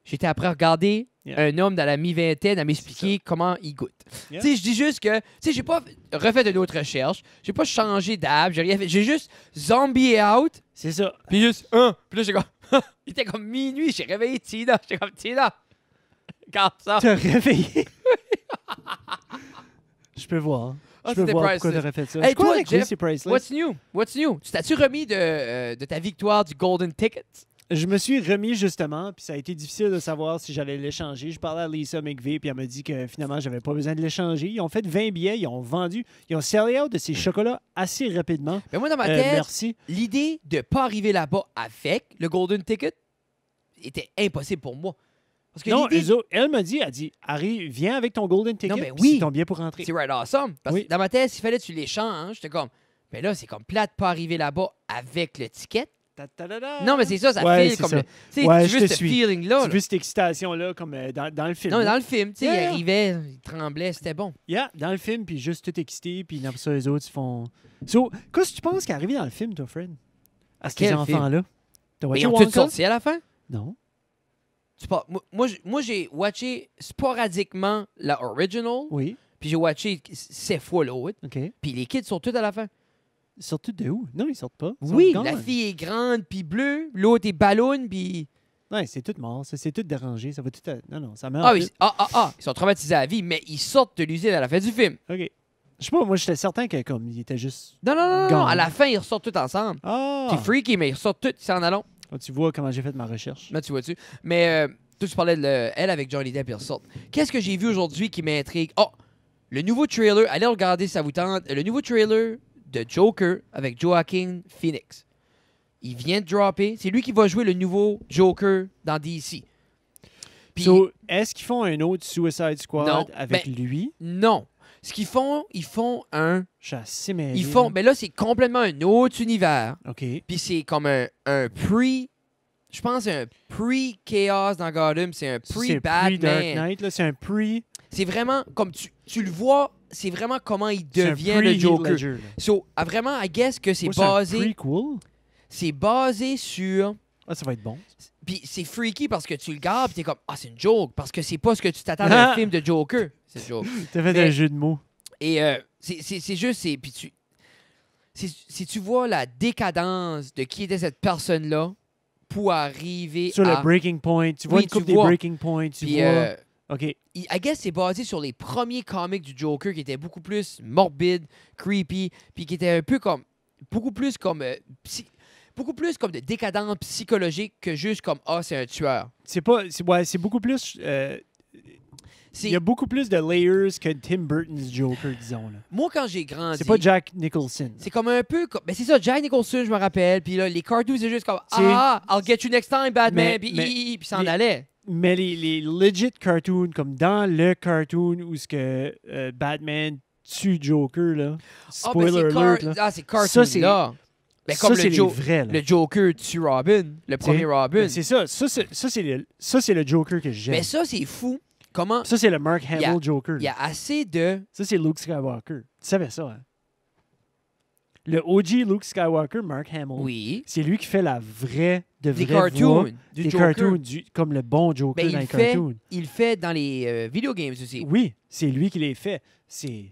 j'étais après regarder un homme dans la mi-vingtaine à m'expliquer comment il goûte. Tu sais, je dis juste que, tu sais, j'ai pas refait une autre recherche, j'ai pas changé d'âme, j'ai rien fait. J'ai juste zombie out. C'est ça. Puis juste, un. Puis là, j'ai comme, il était comme minuit, j'ai réveillé Tina. J'étais comme, Tina, garde ça. T'as réveillé? Je peux voir. Ah, je peux voir priceless. pourquoi fait ça. Hey, toi, What's new? What's new? Tu t'as-tu remis de, euh, de ta victoire du Golden Ticket? Je me suis remis justement, puis ça a été difficile de savoir si j'allais l'échanger. Je parlais à Lisa McVeigh, puis elle m'a dit que finalement, j'avais pas besoin de l'échanger. Ils ont fait 20 billets, ils ont vendu, ils ont sellé out de ces mm. chocolats assez rapidement. Mais moi, dans ma euh, tête, l'idée de pas arriver là-bas avec le Golden Ticket était impossible pour moi non, elle m'a dit, elle dit, Harry, viens avec ton golden ticket. Non, mais oui. C'est ton pour rentrer. C'est right awesome. Parce que dans ma tête, s'il fallait que tu l'échanges. j'étais comme, mais là, c'est comme plate pas arriver là-bas avec le ticket. Non, mais c'est ça, ça ouais, comme ça. Le, tu veux ce feeling-là. Tu veux cette excitation-là comme euh, dans, dans, le film. Non, dans le film, tu sais, il arrivait, il tremblait, c'était bon. Yeah, dans le film, puis juste tout excité, puis après ça, les autres, ils font... So, qu'est-ce que tu penses qui est arrivé dans le film, toi, Fred? À, ces enfants-là? Ils ont tout sorti à la fin? Non. Tu moi, moi j'ai watché sporadiquement la original. Oui. Puis j'ai watché sept fois l'autre. OK. Puis les kids sortent tous à la fin. Ils sortent tous de où? Non, ils sortent pas. oui, la fille est grande, puis bleue. L'autre est ballon, puis... Non, c'est tout mort. C'est tout dérangé. Ça va tout... Non, non, ça meurt. Ah, oui, ah, ah, ah, ils sont traumatisés à la vie, mais ils sortent de l'usine à la fin du film. OK. Je sais pas, moi j'étais certain que comme ils étaient juste. Non, non, non, non, à la fin ils ressortent tous ensemble. Ah. C'est freaky, mais ils ressortent tous, ils s'en allons. Ah, tu vois comment j'ai fait ma recherche. Là, tu vois-tu. Mais euh, toi, tu parlais de L elle avec Johnny Depp et ressorte. Qu'est-ce que j'ai vu aujourd'hui qui m'intrigue? Oh! Le nouveau trailer, allez regarder si ça vous tente. Le nouveau trailer de Joker avec Joaquin Phoenix. Il vient de dropper. C'est lui qui va jouer le nouveau Joker dans DC. est-ce qu'ils font un autre Suicide Squad avec ben, lui? non. Ce qu'ils font, ils font un ils font, mais ben là, c'est complètement un autre univers. OK. Puis c'est comme un, un pre. Je pense un pre-Chaos dans Gotham. C'est un C'est pre Dark Knight, là, c'est un pre. C'est vraiment comme tu, le vois, c'est vraiment comment il devient le Joker. So, ah, vraiment, I guess que c'est basé. C'est basé sur. Ah, ça va être bon. Puis c'est freaky parce que tu le gardes, puis t'es comme, ah, c'est une joke, parce que c'est pas ce que tu t'attends un ah! film de Joker. C'est joke. T'as fait un jeu de mots. Et euh, c'est juste. Puis tu, si tu vois la décadence de qui était cette personne-là pour arriver sur le breaking point, tu vois oui, une breaking points, tu vois. Euh, OK. I guess c'est basé sur les premiers comics du Joker qui étaient beaucoup plus morbides, creepy, puis qui étaient un peu comme beaucoup plus comme euh, beaucoup plus comme de décadence psychologique que juste comme ah, c'est un tueur. C'est pas ouais, c'est beaucoup plus euh, il y a beaucoup plus de layers que Tim Burton's Joker, disons. Là. Moi, quand j'ai grandi. C'est pas Jack Nicholson. C'est comme un peu. Mais ben, c'est ça, Jack Nicholson, je me rappelle. Puis là, les cartoons, c'est juste comme Ah, I'll get you next time, Batman. Puis s'en allait. Mais les, les, legit cartoons, comme dans le cartoon où ce que euh, Batman tue Joker, là. Ah, ben, spoiler alert. Là. Ah, c'est cartoon. Ça, c'est. Là. mais ben, comme ça, le, jo le, Joker tue Robin, le premier Robin. c'est ça. Ça, c'est le, le, Joker que j'aime. Mais ça, c'est fou. Ça, c'est le Mark Hamill Joker. Il y a assez de. Ça, c'est Luke Skywalker. Tu savais ça, hein? Le OG Luke Skywalker, Mark Hamill. Oui. C'est lui qui fait la vraie, de vraie des cartoons, voix, des cartoons, du, comme le bon Joker ben, dans les fait, cartoons. Il fait dans les euh, video games aussi. Oui, c'est lui qui les fait. C'est.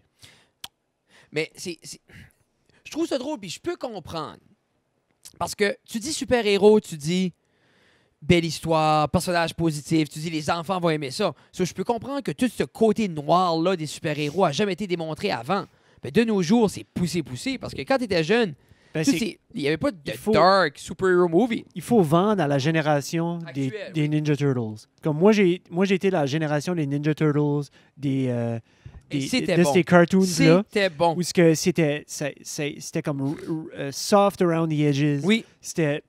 Mais c'est. Je trouve ça drôle, puis je peux comprendre. Parce que tu dis super-héros, tu dis belle histoire, personnage positif, tu dis les enfants vont aimer ça. So, je peux comprendre que tout ce côté noir-là des super-héros a jamais été démontré avant. Mais de nos jours, c'est poussé, poussé, parce que quand tu étais jeune, ben, il n'y avait pas de dark superhero movie. Il faut vendre à la génération des, Ninja Turtles. Comme moi, j'ai été la génération des Ninja Turtles, des. Euh, de bon. cartoons c'était bon où que c'était c'était comme euh, soft around the edges oui c'était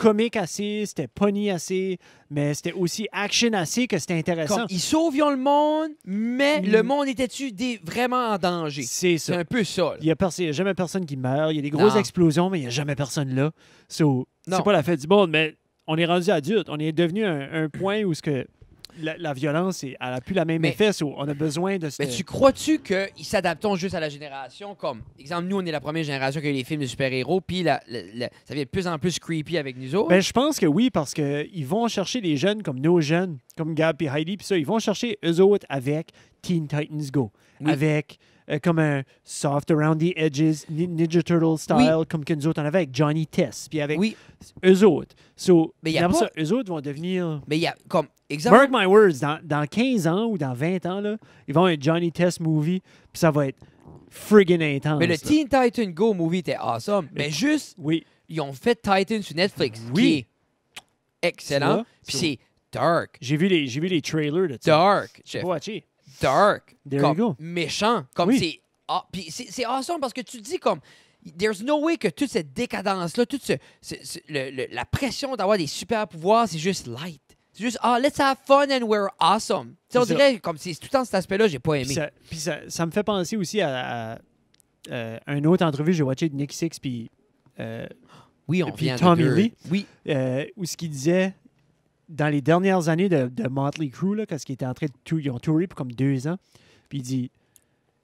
comique assez, c'était pony assez, mais c'était aussi action assez que c'était intéressant. ils sauvions le monde, mais mm. le monde était-tu vraiment en danger? C'est ça. C'est un peu ça. Il n'y a, jamais personne qui meurt, il y a des grosses explosions, mais il n'y a jamais personne là. So, c'est pas la fête du monde, mais on est rendu adulte, on est devenu un, un point où ce que la, violence, elle n'a plus la même effet. on a besoin de. Mais tu crois-tu qu'ils s'adaptent juste à la génération Comme, exemple, nous, on est la première génération qui a eu les films de super-héros, puis ça devient de plus en plus creepy avec nous autres. Ben, je pense que oui, parce qu'ils vont chercher des jeunes comme nos jeunes, comme Gab et Heidi, puis ça, ils vont chercher eux autres avec Teen Titans Go, avec euh, comme un soft around the edges, Ninja Turtle style, comme que nous autres en avait avec Johnny Test, puis avec eux autres. So, mais y a pas... eux autres vont devenir. Mais il y a comme. Mark my words, dans, dans, 15 ans ou dans 20 ans, là, ils vont avoir un Johnny Test movie, puis ça va être friggin' intense. Mais le Teen Titan Go movie était awesome, mais, juste, oui. ils ont fait Titan sur Netflix, oui. qui est excellent, puis c'est dark. J'ai vu, les, vu les trailers de ça. Dark. J'ai dark, méchant, comme c'est... ah, puis c'est awesome parce que tu dis comme... There's no way que toute cette décadence-là, toute ce, la pression d'avoir des super pouvoirs, c'est juste light. C'est juste, ah, let's have fun and we're awesome. on dirait comme si tout le temps cet aspect-là, j'ai pas aimé. puis ça, ça me fait penser aussi à, un euh, une autre entrevue que j'ai watchée de Nick Six, puis euh, Oui, on vient de Tommy Lee. Oui, euh, où ce qu'il disait, dans les dernières années de, de Motley Crue, là, parce qu'ils étaient en train de ils ont touré pour comme deux ans, puis il dit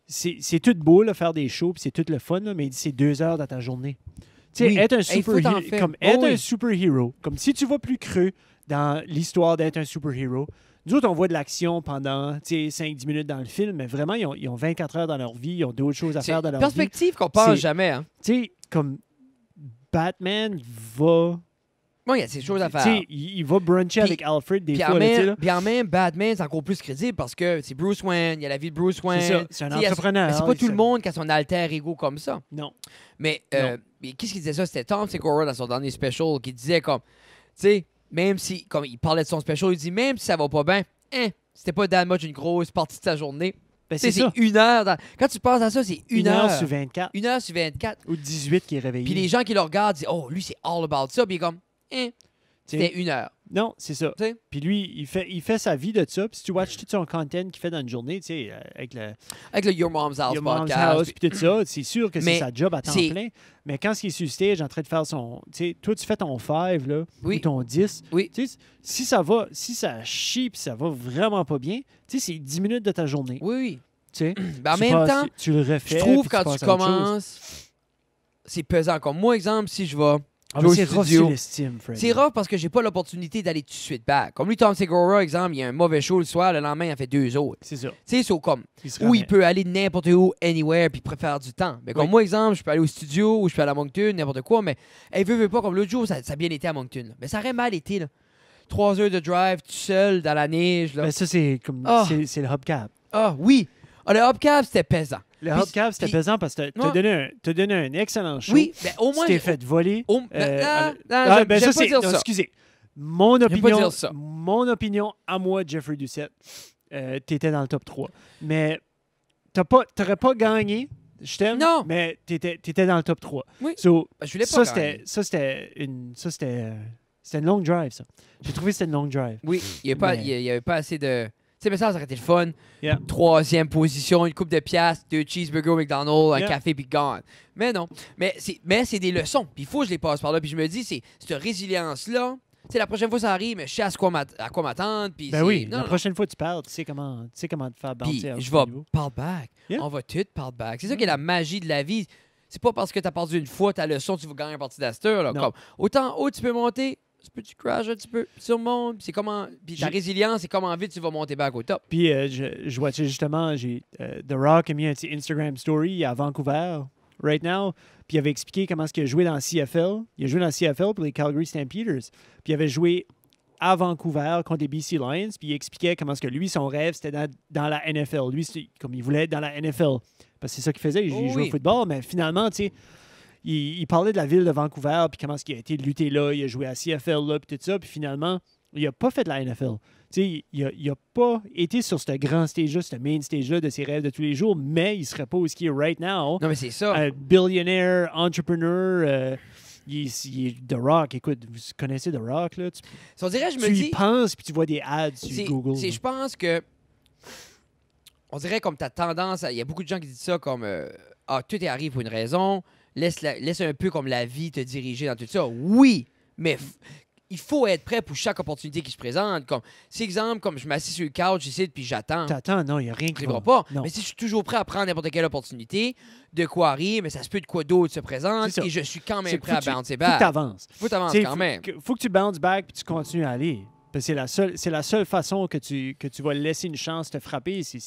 c'est tout beau là, faire des shows, puis c'est tout le fun, il mais c'est deux heures dans ta journée. Tu sais, être un super comme être oh, un comme si tu vas plus creux dans l'histoire d'être un super héros. Nous autres, on voit de l'action pendant 5-10 minutes dans le film, mais vraiment, ils ont, 24 heures dans leur vie, ils ont d'autres choses à faire dans leur perspective vie. perspective qu'on pense jamais. Hein? Tu sais, comme Batman va il y a ces choses à faire. il, va bruncher avec Alfred des fois. puis en même, Batman, c'est encore plus crédible parce que c'est Bruce Wayne, il y a la vie de Bruce Wayne. C'est un entrepreneur. C'est hein, pas tout le monde qui a son alter ego comme ça. Non. Mais, euh, mais qu'est-ce qu'il disait ça? C'était Tom Segura dans son dernier special qui disait comme, tu sais, même si, comme il parlait de son special, il dit même si ça va pas bien, hein, c'était pas Much une grosse partie de sa journée. Ben, c'est une heure. Quand tu penses à ça, c'est une, une heure, heure. sur 24. Une heure sur 24. Ou 18 qui est réveillé. Puis les gens qui le regardent disent Oh, lui, c'est all about ça. Puis comme eh. C'était une heure. Non, c'est ça. Puis lui, il fait, il fait sa vie de ça. Puis si tu watches tout son content qu'il fait dans une journée, tu sais, euh, avec le... Avec le Your Mom's House podcast. puis tout ça, c'est sûr que c'est sa job à temps plein. Mais quand il est sur stage en train de faire son... Tu sais, toi, tu fais ton 5, là, ou ton 10. Oui. Tu sais, si ça va, si ça chie, puis ça va vraiment pas bien, tu sais, c'est 10 minutes de ta journée. Oui, oui. Ben, tu sais, en même temps, tu le refais, je trouve quand tu, tu commences, c'est pesant. Comme moi, exemple, si je vais ah, c'est rough, rare parce que j'ai pas l'opportunité d'aller tout de suite back. Comme lui, Tom Segura, exemple, il a un mauvais show le soir, le lendemain, il en fait deux autres. C'est ça. Tu c'est comme. Ou il peut aller n'importe où, anywhere, puis préfère du temps. Mais comme moi, exemple, je peux aller au studio ou je peux aller à Moncton, n'importe quoi, mais elle veut, pas, comme l'autre jour, ça, a bien été à Moncton. Mais ça aurait mal été, là. Trois heures de drive, tout seul, dans la neige, là. Ben, ça, c'est comme. Ah. C'est, c'est le hubcap. Ah, oui! Oh, le hubcap, c'était pesant. Le c'était pesant parce que tu as donné, un excellent show. Oui, mais ben, au moins. Tu t'es fait voler. Euh, ben, ah, non, ah, ben, pas dire ça. Excusez. Mon opinion, mon opinion à moi, Jeffrey Doucette, tu euh, t'étais dans le top 3. Mais t'aurais pas, pas gagné, je t'aime, mais t'étais étais dans le top 3. Oui. Ben, je voulais pas ça, c'était une... Ça, c'était... Euh, c'était une long drive, ça. J'ai trouvé que c'était une long drive. Oui, il n'y avait, avait, pas assez de sais, mais ça, ça aurait été le fun. Troisième position, une coupe de piastres, deux cheeseburger au McDonald's, un café, puis gone. Mais non. Mais c'est, des leçons. Puis il faut que je les passe par là. Puis je me dis, c'est cette résilience-là. Tu la prochaine fois, ça arrive, mais je sais à, quoi m'attendre. ben non, la prochaine fois, tu parles, tu sais comment, tu sais comment te faire bâtir. je vais parle back. On va tout parle back. C'est ça qui est la mm. magie de la vie. C'est pas parce que tu as perdu une fois ta leçon, tu vas gagner un parti d'astur. Autant haut tu peux monter, tu peux un petit peu, sur le monde. c'est comment puis ta résilience, c'est comment vite tu vas monter back au top. Puis euh, je, vois justement, j'ai euh, The Rock a mis un petit Instagram story à Vancouver right now, puis il avait expliqué comment ce qu'il a joué dans la CFL. Il a joué dans la CFL pour les Calgary Stampeders. Puis il avait joué à Vancouver contre les BC Lions, puis il expliquait comment ce que lui, son rêve, c'était dans, dans, la NFL. Lui, comme il voulait être dans la NFL. Parce que c'est ça qu'il faisait, il oh jouait au football, mais finalement, tu sais, il, parlait de la ville de Vancouver, puis comment ce qu'il a été de lutter là, il a joué à CFL là, puis tout ça, puis finalement, il n'a pas fait de la NFL. sais, il n'a pas été sur ce grand stage-là, ce main stage-là de ses rêves de tous les jours, mais il serait pas où qu'il est right now. Non, mais c'est ça. Un billionaire, entrepreneur. Euh, il, est The Rock, écoute, vous connaissez The Rock, là? Tu, on dirait, je me y penses, puis tu vois des ads sur Google. C'est, je pense que... On dirait comme ta tendance... Il y a beaucoup de gens qui disent ça comme... Euh, ah, tout est arrivé pour une raison. Laisse, laisse un peu comme la vie te diriger dans tout ça. Oui, mais il faut être prêt pour chaque opportunité qui se présente. Comme, c'est exemple, comme je m'assieds sur le couch, j'essaie, puis j'attends. T'attends, non, il n'y a rien qui va. pas. Mais si je suis toujours prêt à prendre n'importe quelle opportunité, de quoi rire, mais ça se peut de quoi d'autre se présente, et je suis quand même prêt à bouncer back. Faut que Faut t'avance quand même. Faut que tu bounces back, puis tu continues à aller. C'est la, seule, c'est la seule façon que tu, que tu vas laisser une chance te frapper si,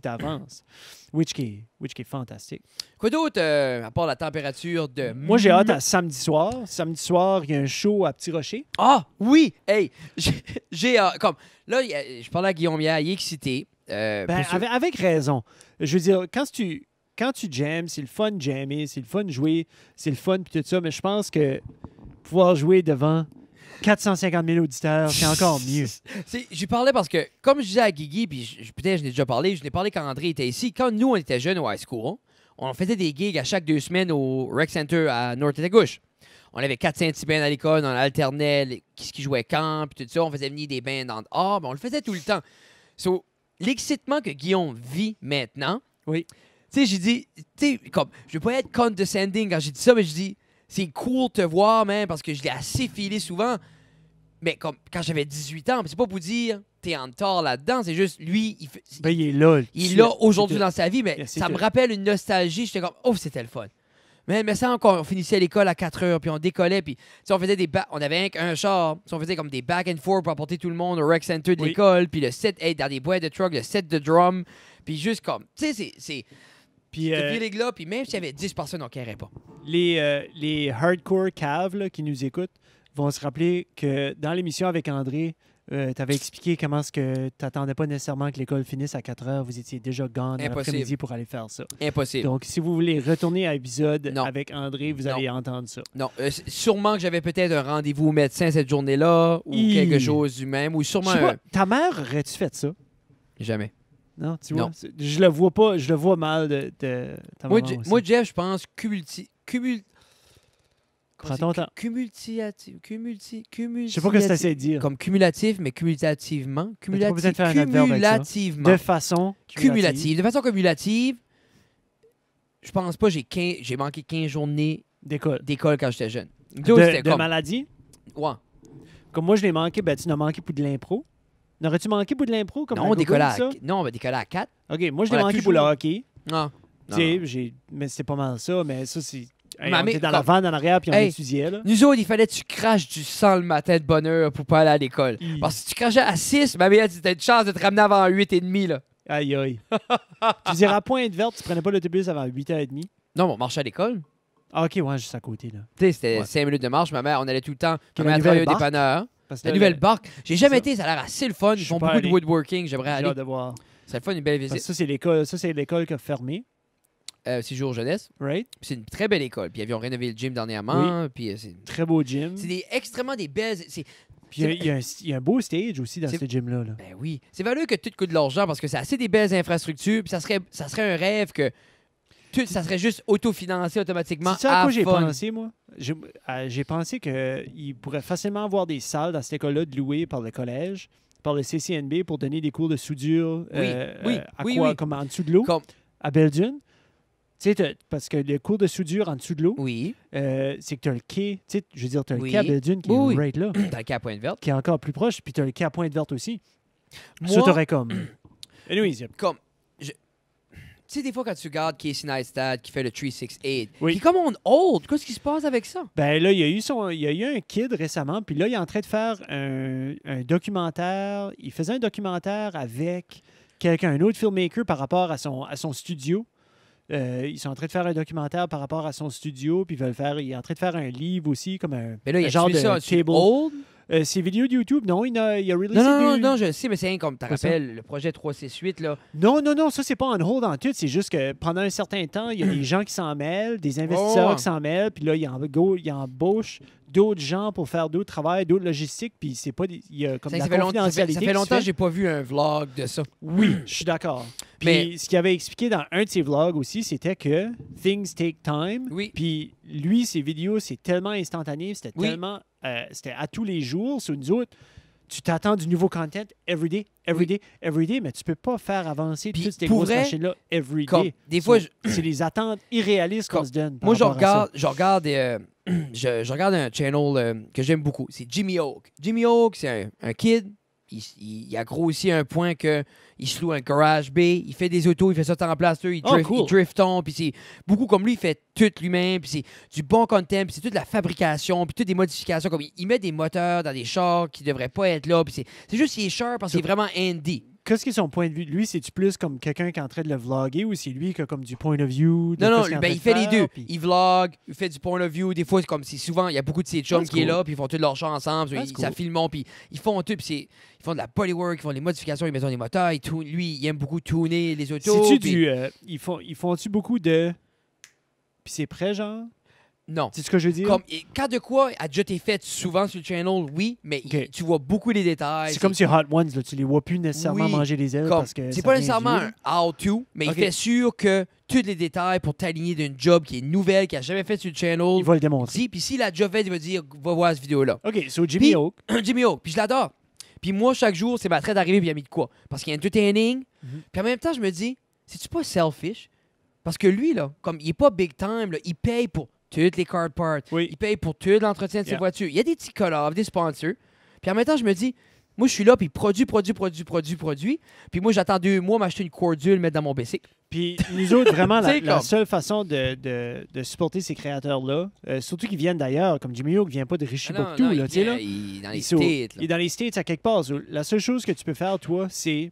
tu avances. which, qui which fantastique. Quoi d'autre, euh, à part la température de. Moi, j'ai hâte à samedi soir. Samedi soir, il y a un show à Petit Rocher. Ah, oui! Hey, j'ai. comme. Là, je parlais à Guillaume il est excité. Euh, ben, avec, raison. Je veux dire, quand tu. Quand tu jammes, c'est le fun jammer, c'est le fun jouer, c'est le fun puis tout ça, mais je pense que pouvoir jouer devant 450 000 auditeurs, c'est encore mieux. lui parlais parce que, comme je disais à Guigui, puis peut-être je l'ai déjà parlé, je l'ai parlé quand André était ici, quand nous, on était jeunes au high school, on faisait des gigs à chaque deux semaines au Rec Center à North et Gauche. On avait 4-5 à l'école, on alternait ce qui jouait quand, puis tout ça. On faisait venir des bands en dehors, ah, on le faisait tout le temps. So, l'excitement que Guillaume vit maintenant, oui. tu sais, j'ai dit, tu sais, comme, je vais pas être condescending quand j'ai dit ça, mais je dis, c'est cool de te voir, même, parce que je l'ai assez filé souvent. Mais comme quand j'avais 18 ans, c'est pas pour dire t'es en tort là-dedans, c'est juste lui, il, ben, il est là. Il aujourd'hui dans sa vie, mais ça me rappelle une nostalgie. J'étais comme, oh, c'était le fun. Mais, mais ça encore, on finissait l'école à 4 heures, puis on décollait, puis on faisait des on avait un, un char, on faisait comme des back and forth pour apporter tout le monde au rec center de l'école, puis le set hey, dans des boîtes de truck, le set de drum, puis juste comme, tu sais, c'est puis, euh, puis même s'il y avait 10 personnes, on ne pas. Les, euh, les hardcore caves qui nous écoutent vont se rappeler que dans l'émission avec André, euh, tu avais expliqué comment ce que tu n'attendais pas nécessairement que l'école finisse à 4 heures. Vous étiez déjà gone après midi pour aller faire ça. Impossible. Donc, si vous voulez retourner à l'épisode avec André, vous allez entendre ça. Non, sûrement que j'avais peut-être un rendez-vous au médecin cette journée-là ou quelque chose du même. Ou sûrement. ta mère aurait-tu fait ça? Jamais. Non, tu vois, je le vois pas, je le vois mal de, ta moi, moi, Jeff, je pense cumulti... Cumul... Prends ton temps. cumulatif, Cumulti, cumulatif. je sais pas ce que c'est de dire. Comme cumulatif, mais cumulativement. de faire cumulativement. De façon cumulative. cumulative. De façon cumulative, je pense pas, j'ai j'ai manqué 15 journées d'école quand j'étais jeune. De, comme... maladie? Ouais. Comme moi, je l'ai manqué, ben tu n'as manqué plus de l'impro. N'aurais-tu manqué pour de l'impro comme on va à... non, on va décoller à 4. OK, moi, je l'ai manqué pour le hockey. Non. Ah. Tu sais, Mais c'était pas mal ça, mais ça, c'est. Hey, on était dans la vanne, en arrière, puis on étudiait. Là. Nous autres, il fallait que tu craches du sang le matin de bonheur pour pas aller à l'école. Parce que si tu crachais à 6, ma mère, tu une chance de te ramener avant 8h30. Là. Aïe, aïe. tu dirais à Pointe Verte, tu prenais pas l'autobus avant 8h30? Non, on marchait à l'école. Ah, ok, ouais, juste à côté. là. Tu sais, c'était 5 minutes de marche. Ma mère, on allait tout le temps. Ma mère travaillait au dépanneur la nouvelle barque. J'ai jamais été, ça a l'air assez le fun. Ils font beaucoup de woodworking, j'aimerais aller. de voir. Ça le fun, une belle visite. ça, c'est l'école, qui a fermé. Euh, c'est Jour Jeunesse. Right. C'est une très belle école. Puis ils avaient rénové le gym dernièrement. Puis, euh, c'est... Très beau gym. C'est extrêmement des belles. Puis il y, a un beau stage aussi dans ce gym-là. Ben oui. C'est valable que tout coûte de l'argent parce que c'est assez des belles infrastructures. Puis ça serait, ça serait un rêve que ça serait juste autofinancé automatiquement. C'est ça à quoi j'ai pensé, moi. J'ai euh, pensé qu'il pourrait facilement avoir des salles dans cette école-là de louer par le collège, par le CCNB pour donner des cours de soudure oui, euh, euh, à quoi, comme en dessous de l'eau, comme... à Belgium. Tu sais, parce que les cours de soudure en dessous de l'eau, c'est que tu as le quai, tu sais, je veux dire, tu as le quai à Belgium qui est right là. tu as le quai à Pointe-Verte. Qui est encore plus proche, puis tu as le quai à Pointe-Verte aussi. Moi, ça, t'aurais comme... Anyways, comme tu sais, des fois, quand tu regardes Casey Neistat qui fait le 368, est comme on old, qu'est-ce qui se passe avec ça? Ben là, il y a eu, son, il y a eu un kid récemment, puis là, il est en train de faire un, documentaire. Il faisait un documentaire avec quelqu'un, un autre filmmaker par rapport à son, à son studio. Euh, ils sont en train de faire un documentaire par rapport à son studio, puis ils veulent faire. Il est en train de faire un livre aussi, comme un, Mais là, genre de ça, table. Euh, ces vidéos de YouTube, non, il a, il a release. Non, non, non, je sais, mais c'est comme tu te rappelles, le projet 368, là. Non, non, non, ça, c'est pas un hold en tout. C'est juste que pendant un certain temps, il y a des gens qui s'en mêlent, des investisseurs qui s'en mêlent, puis là, il en, ils embauchent d'autres gens pour faire d'autres travail, d'autres logistiques, puis c'est pas il y a comme ça, la fait Ça fait, longtemps que j'ai pas vu un vlog de ça. Oui, je suis d'accord. Puis Mais... ce qu'il avait expliqué dans un de ses vlogs aussi, c'était que things take time. Oui. Puis lui, ses vidéos, c'est tellement instantané, c'était tellement, euh, c'était à tous les jours. Sur une autres, tu t'attends du nouveau content everyday, everyday, every day, mais tu peux pas faire avancer toutes ces grosses machines-là everyday. Des fois, c'est les attentes irréalistes qu'on se donne. Moi, je regarde, je regarde euh, je, regarde un channel euh, que j'aime beaucoup. C'est Jimmy Oak. Jimmy Oak, c'est un, kid. Il, il, a grossi à un point qu'il se loue un garage B, il fait des autos, il fait ça en place, il, oh, drift, il drift on, puis c'est beaucoup comme lui, il fait tout lui-même, puis c'est du bon content, puis c'est toute la fabrication, puis toutes des modifications. Comme il, met des moteurs dans des chars qui devraient pas être là, puis c'est juste, il est cher parce qu'il est vraiment indie qu'est-ce qui est son point de vue? Lui, c'est-tu plus comme quelqu'un qui est en train de le vlogger ou c'est lui qui a comme du point of view? non, non, ben, il, fait les deux. Il vlog, il fait du point of view. Des fois, c'est comme si souvent, il y a beaucoup de ses chums qui est là, puis ils font tout leur chant ensemble, ils, puis ils font tout, puis ils font de la bodywork, ils font des modifications, ils mettent des moteurs. lui, il aime beaucoup tourner les autos. Puis... Du, euh, ils font ils font beaucoup de. Puis c'est prêt, genre? Non. C'est ce que je veux dire? Comme, quand de quoi a déjà été fait souvent sur le channel, oui, mais tu vois beaucoup les détails. C'est comme sur Hot Ones, là, tu les vois plus nécessairement manger les ailes parce que. C'est pas nécessairement un how-to, mais il fait sûr que tous les détails pour t'aligner d'un job qui est nouvelle, qui a jamais fait sur le channel. Il va le démontrer. Puis si a déjà fait, il va dire va voir cette vidéo-là. OK, so Jimmy Oak. Jimmy Oak, puis je l'adore. Puis moi, chaque jour, c'est ma traite d'arriver, puis il a mis de quoi? Parce qu'il y a entertaining. Mhm. Puis en même temps, je me dis, c'est-tu pas selfish? Parce que lui, là, comme il est pas big time, il paye pour toutes les car parts. Ils payent pour tout l'entretien de ces voitures. Il y a des petits collabs, des sponsors. Puis en même temps, je me dis, moi, je suis là, puis produit, produit, produit, produit, produit. Puis moi, j'attends deux mois m'acheter une cordule, mettre dans mon BC. Puis nous autres, vraiment, la, seule façon de, supporter ces créateurs-là, euh, surtout qu'ils viennent d'ailleurs, comme Jimmy qui vient pas de Richie ah là, tu sais, Il est dans les States. Il est dans les States, à quelque part. La seule chose que tu peux faire, toi, c'est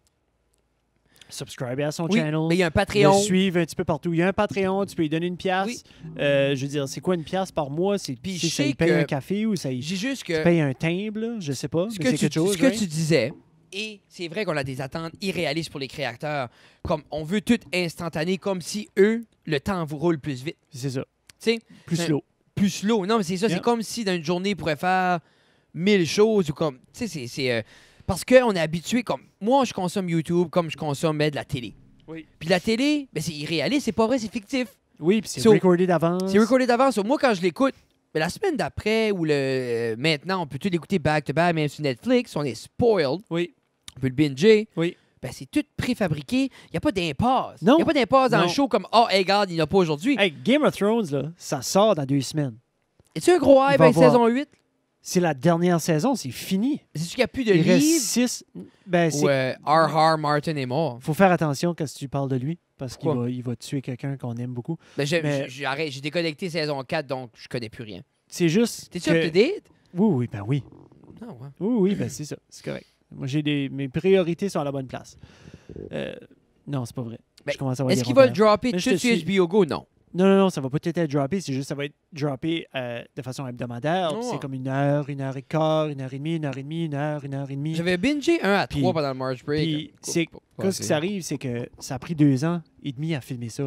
« Subscribe à son channel. Mais il y a un Patreon. Le suivre un petit peu partout. Il y a un Patreon, tu peux lui donner une pièce. Euh, je veux dire, c'est quoi une pièce par mois? C'est ça paye un café ou ça il juste que... paye un timbre, je sais pas. Ce que, chose, ce que hein? tu disais, et c'est vrai qu'on a des attentes irréalistes pour les créateurs. Comme on veut tout instantané, comme si eux, le temps vous roule plus vite. C'est ça. plus slow. Plus slow. Non, mais c'est ça. C'est comme si dans une journée, ils pourraient faire mille choses ou comme. Tu sais, c'est. Euh, parce qu'on est habitué, comme moi, je consomme YouTube comme je consomme ben, de la télé. Oui. Puis la télé, ben, c'est irréaliste, c'est pas vrai, c'est fictif. Oui, puis c'est recordé d'avance. C'est recordé d'avance. moi, quand je l'écoute, mais ben, la semaine d'après ou le euh, maintenant, on peut tout l'écouter back-to-back, même sur Netflix, on est spoiled. Oui. On peut le binger. Oui. Ben, c'est tout préfabriqué. Il n'y a pas d'impasse. Non. Il n'y a pas d'impasse dans un show comme Oh, hey, regarde, il n'y a pas aujourd'hui. Hey, Game of Thrones, ça sort dans deux semaines. Es-tu un gros hype avec saison 8? c'est la dernière saison, c'est fini. C'est tu qu'il n'y a plus de Il reste six. Ben, c'est- Martin est mort. faut faire attention quand tu parles de lui, parce qu'il va, tuer quelqu'un qu'on aime beaucoup. Ben, j'ai, j'ai déconnecté saison 4, donc je connais plus rien. C'est juste. tes sûr que- up to Oui, oui, ben oui. Ah, oui, oui, ben c'est ça. C'est correct. Moi, j'ai des. Mes priorités sont à la bonne place. Euh, non, c'est pas vrai. Ben, je commence à Est-ce qu'il va le dropper tout sur HBO Go? Non. Non, non, non, ça va peut-être être droppé, c'est juste ça va être droppé euh, de façon hebdomadaire. C'est oh. comme une heure, une heure et quart, une heure et demie, une heure et demie, une heure, une heure et demie. J'avais bingé un à trois pendant le March Break. Puis, c'est, ce qui s'arrive, c'est que ça a pris deux ans et demi à filmer ça.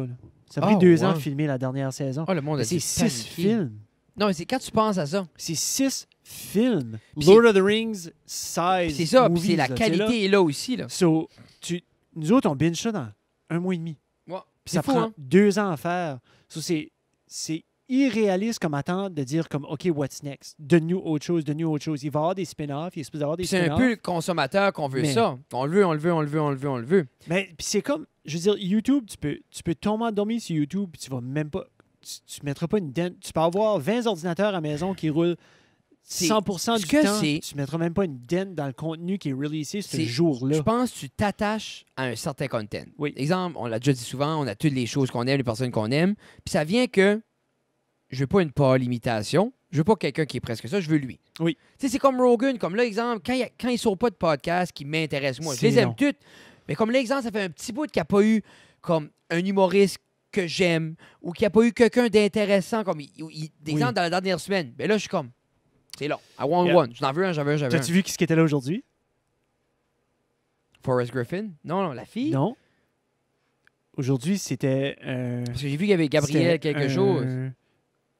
Ça a pris ah, deux ans à filmer la dernière saison. Ah, c'est six films. Non, mais c'est quand tu penses à ça. C'est six films. Lord of the Rings, size. C'est ça, puis c'est la qualité est là aussi. Là. So, tu... nous autres, on binge ça dans un mois et demi ça prend hein? deux ans à faire. c'est irréaliste comme attente de dire comme OK, what's next? De nous autre chose, de nous autre chose. Il va y avoir des spin-offs, il avoir des C'est un peu le consommateur qu'on veut ça. On le veut, on le veut, on le veut, on le veut, on le veut. Mais c'est comme, je veux dire, YouTube, tu peux, tu peux tomber endormi sur YouTube, puis tu vas même pas. Tu, ne mettras pas une dent. Tu peux avoir 20 ordinateurs à maison qui roulent 100% du que temps, tu ne mettras même pas une dent dans le contenu qui est releasé ce jour-là. Je pense que tu t'attaches à un certain content. Oui. Exemple, on l'a déjà dit souvent, on a toutes les choses qu'on aime, les personnes qu'on aime. Puis ça vient que je veux pas une pas-limitation. Je veux pas quelqu'un qui est presque ça, je veux lui. Oui. Tu sais, c'est comme Rogan, comme là, exemple, quand, il ne sort pas de podcast qui m'intéresse moi, je les aime toutes. Mais comme l'exemple, ça fait un petit bout qu'il n'y a pas eu comme un humoriste que j'aime ou qu'il n'y a pas eu quelqu'un d'intéressant comme il, dans la dernière semaine. Mais ben là, je suis comme, c'est long. I want one. J'en veux un, j'en veux un, j'en veux un. T'as-tu vu qui était là aujourd'hui? Forrest Griffin? Non, non, la fille? Non. Aujourd'hui, c'était. Euh, Parce que j'ai vu qu'il y avait Gabriel quelque chose.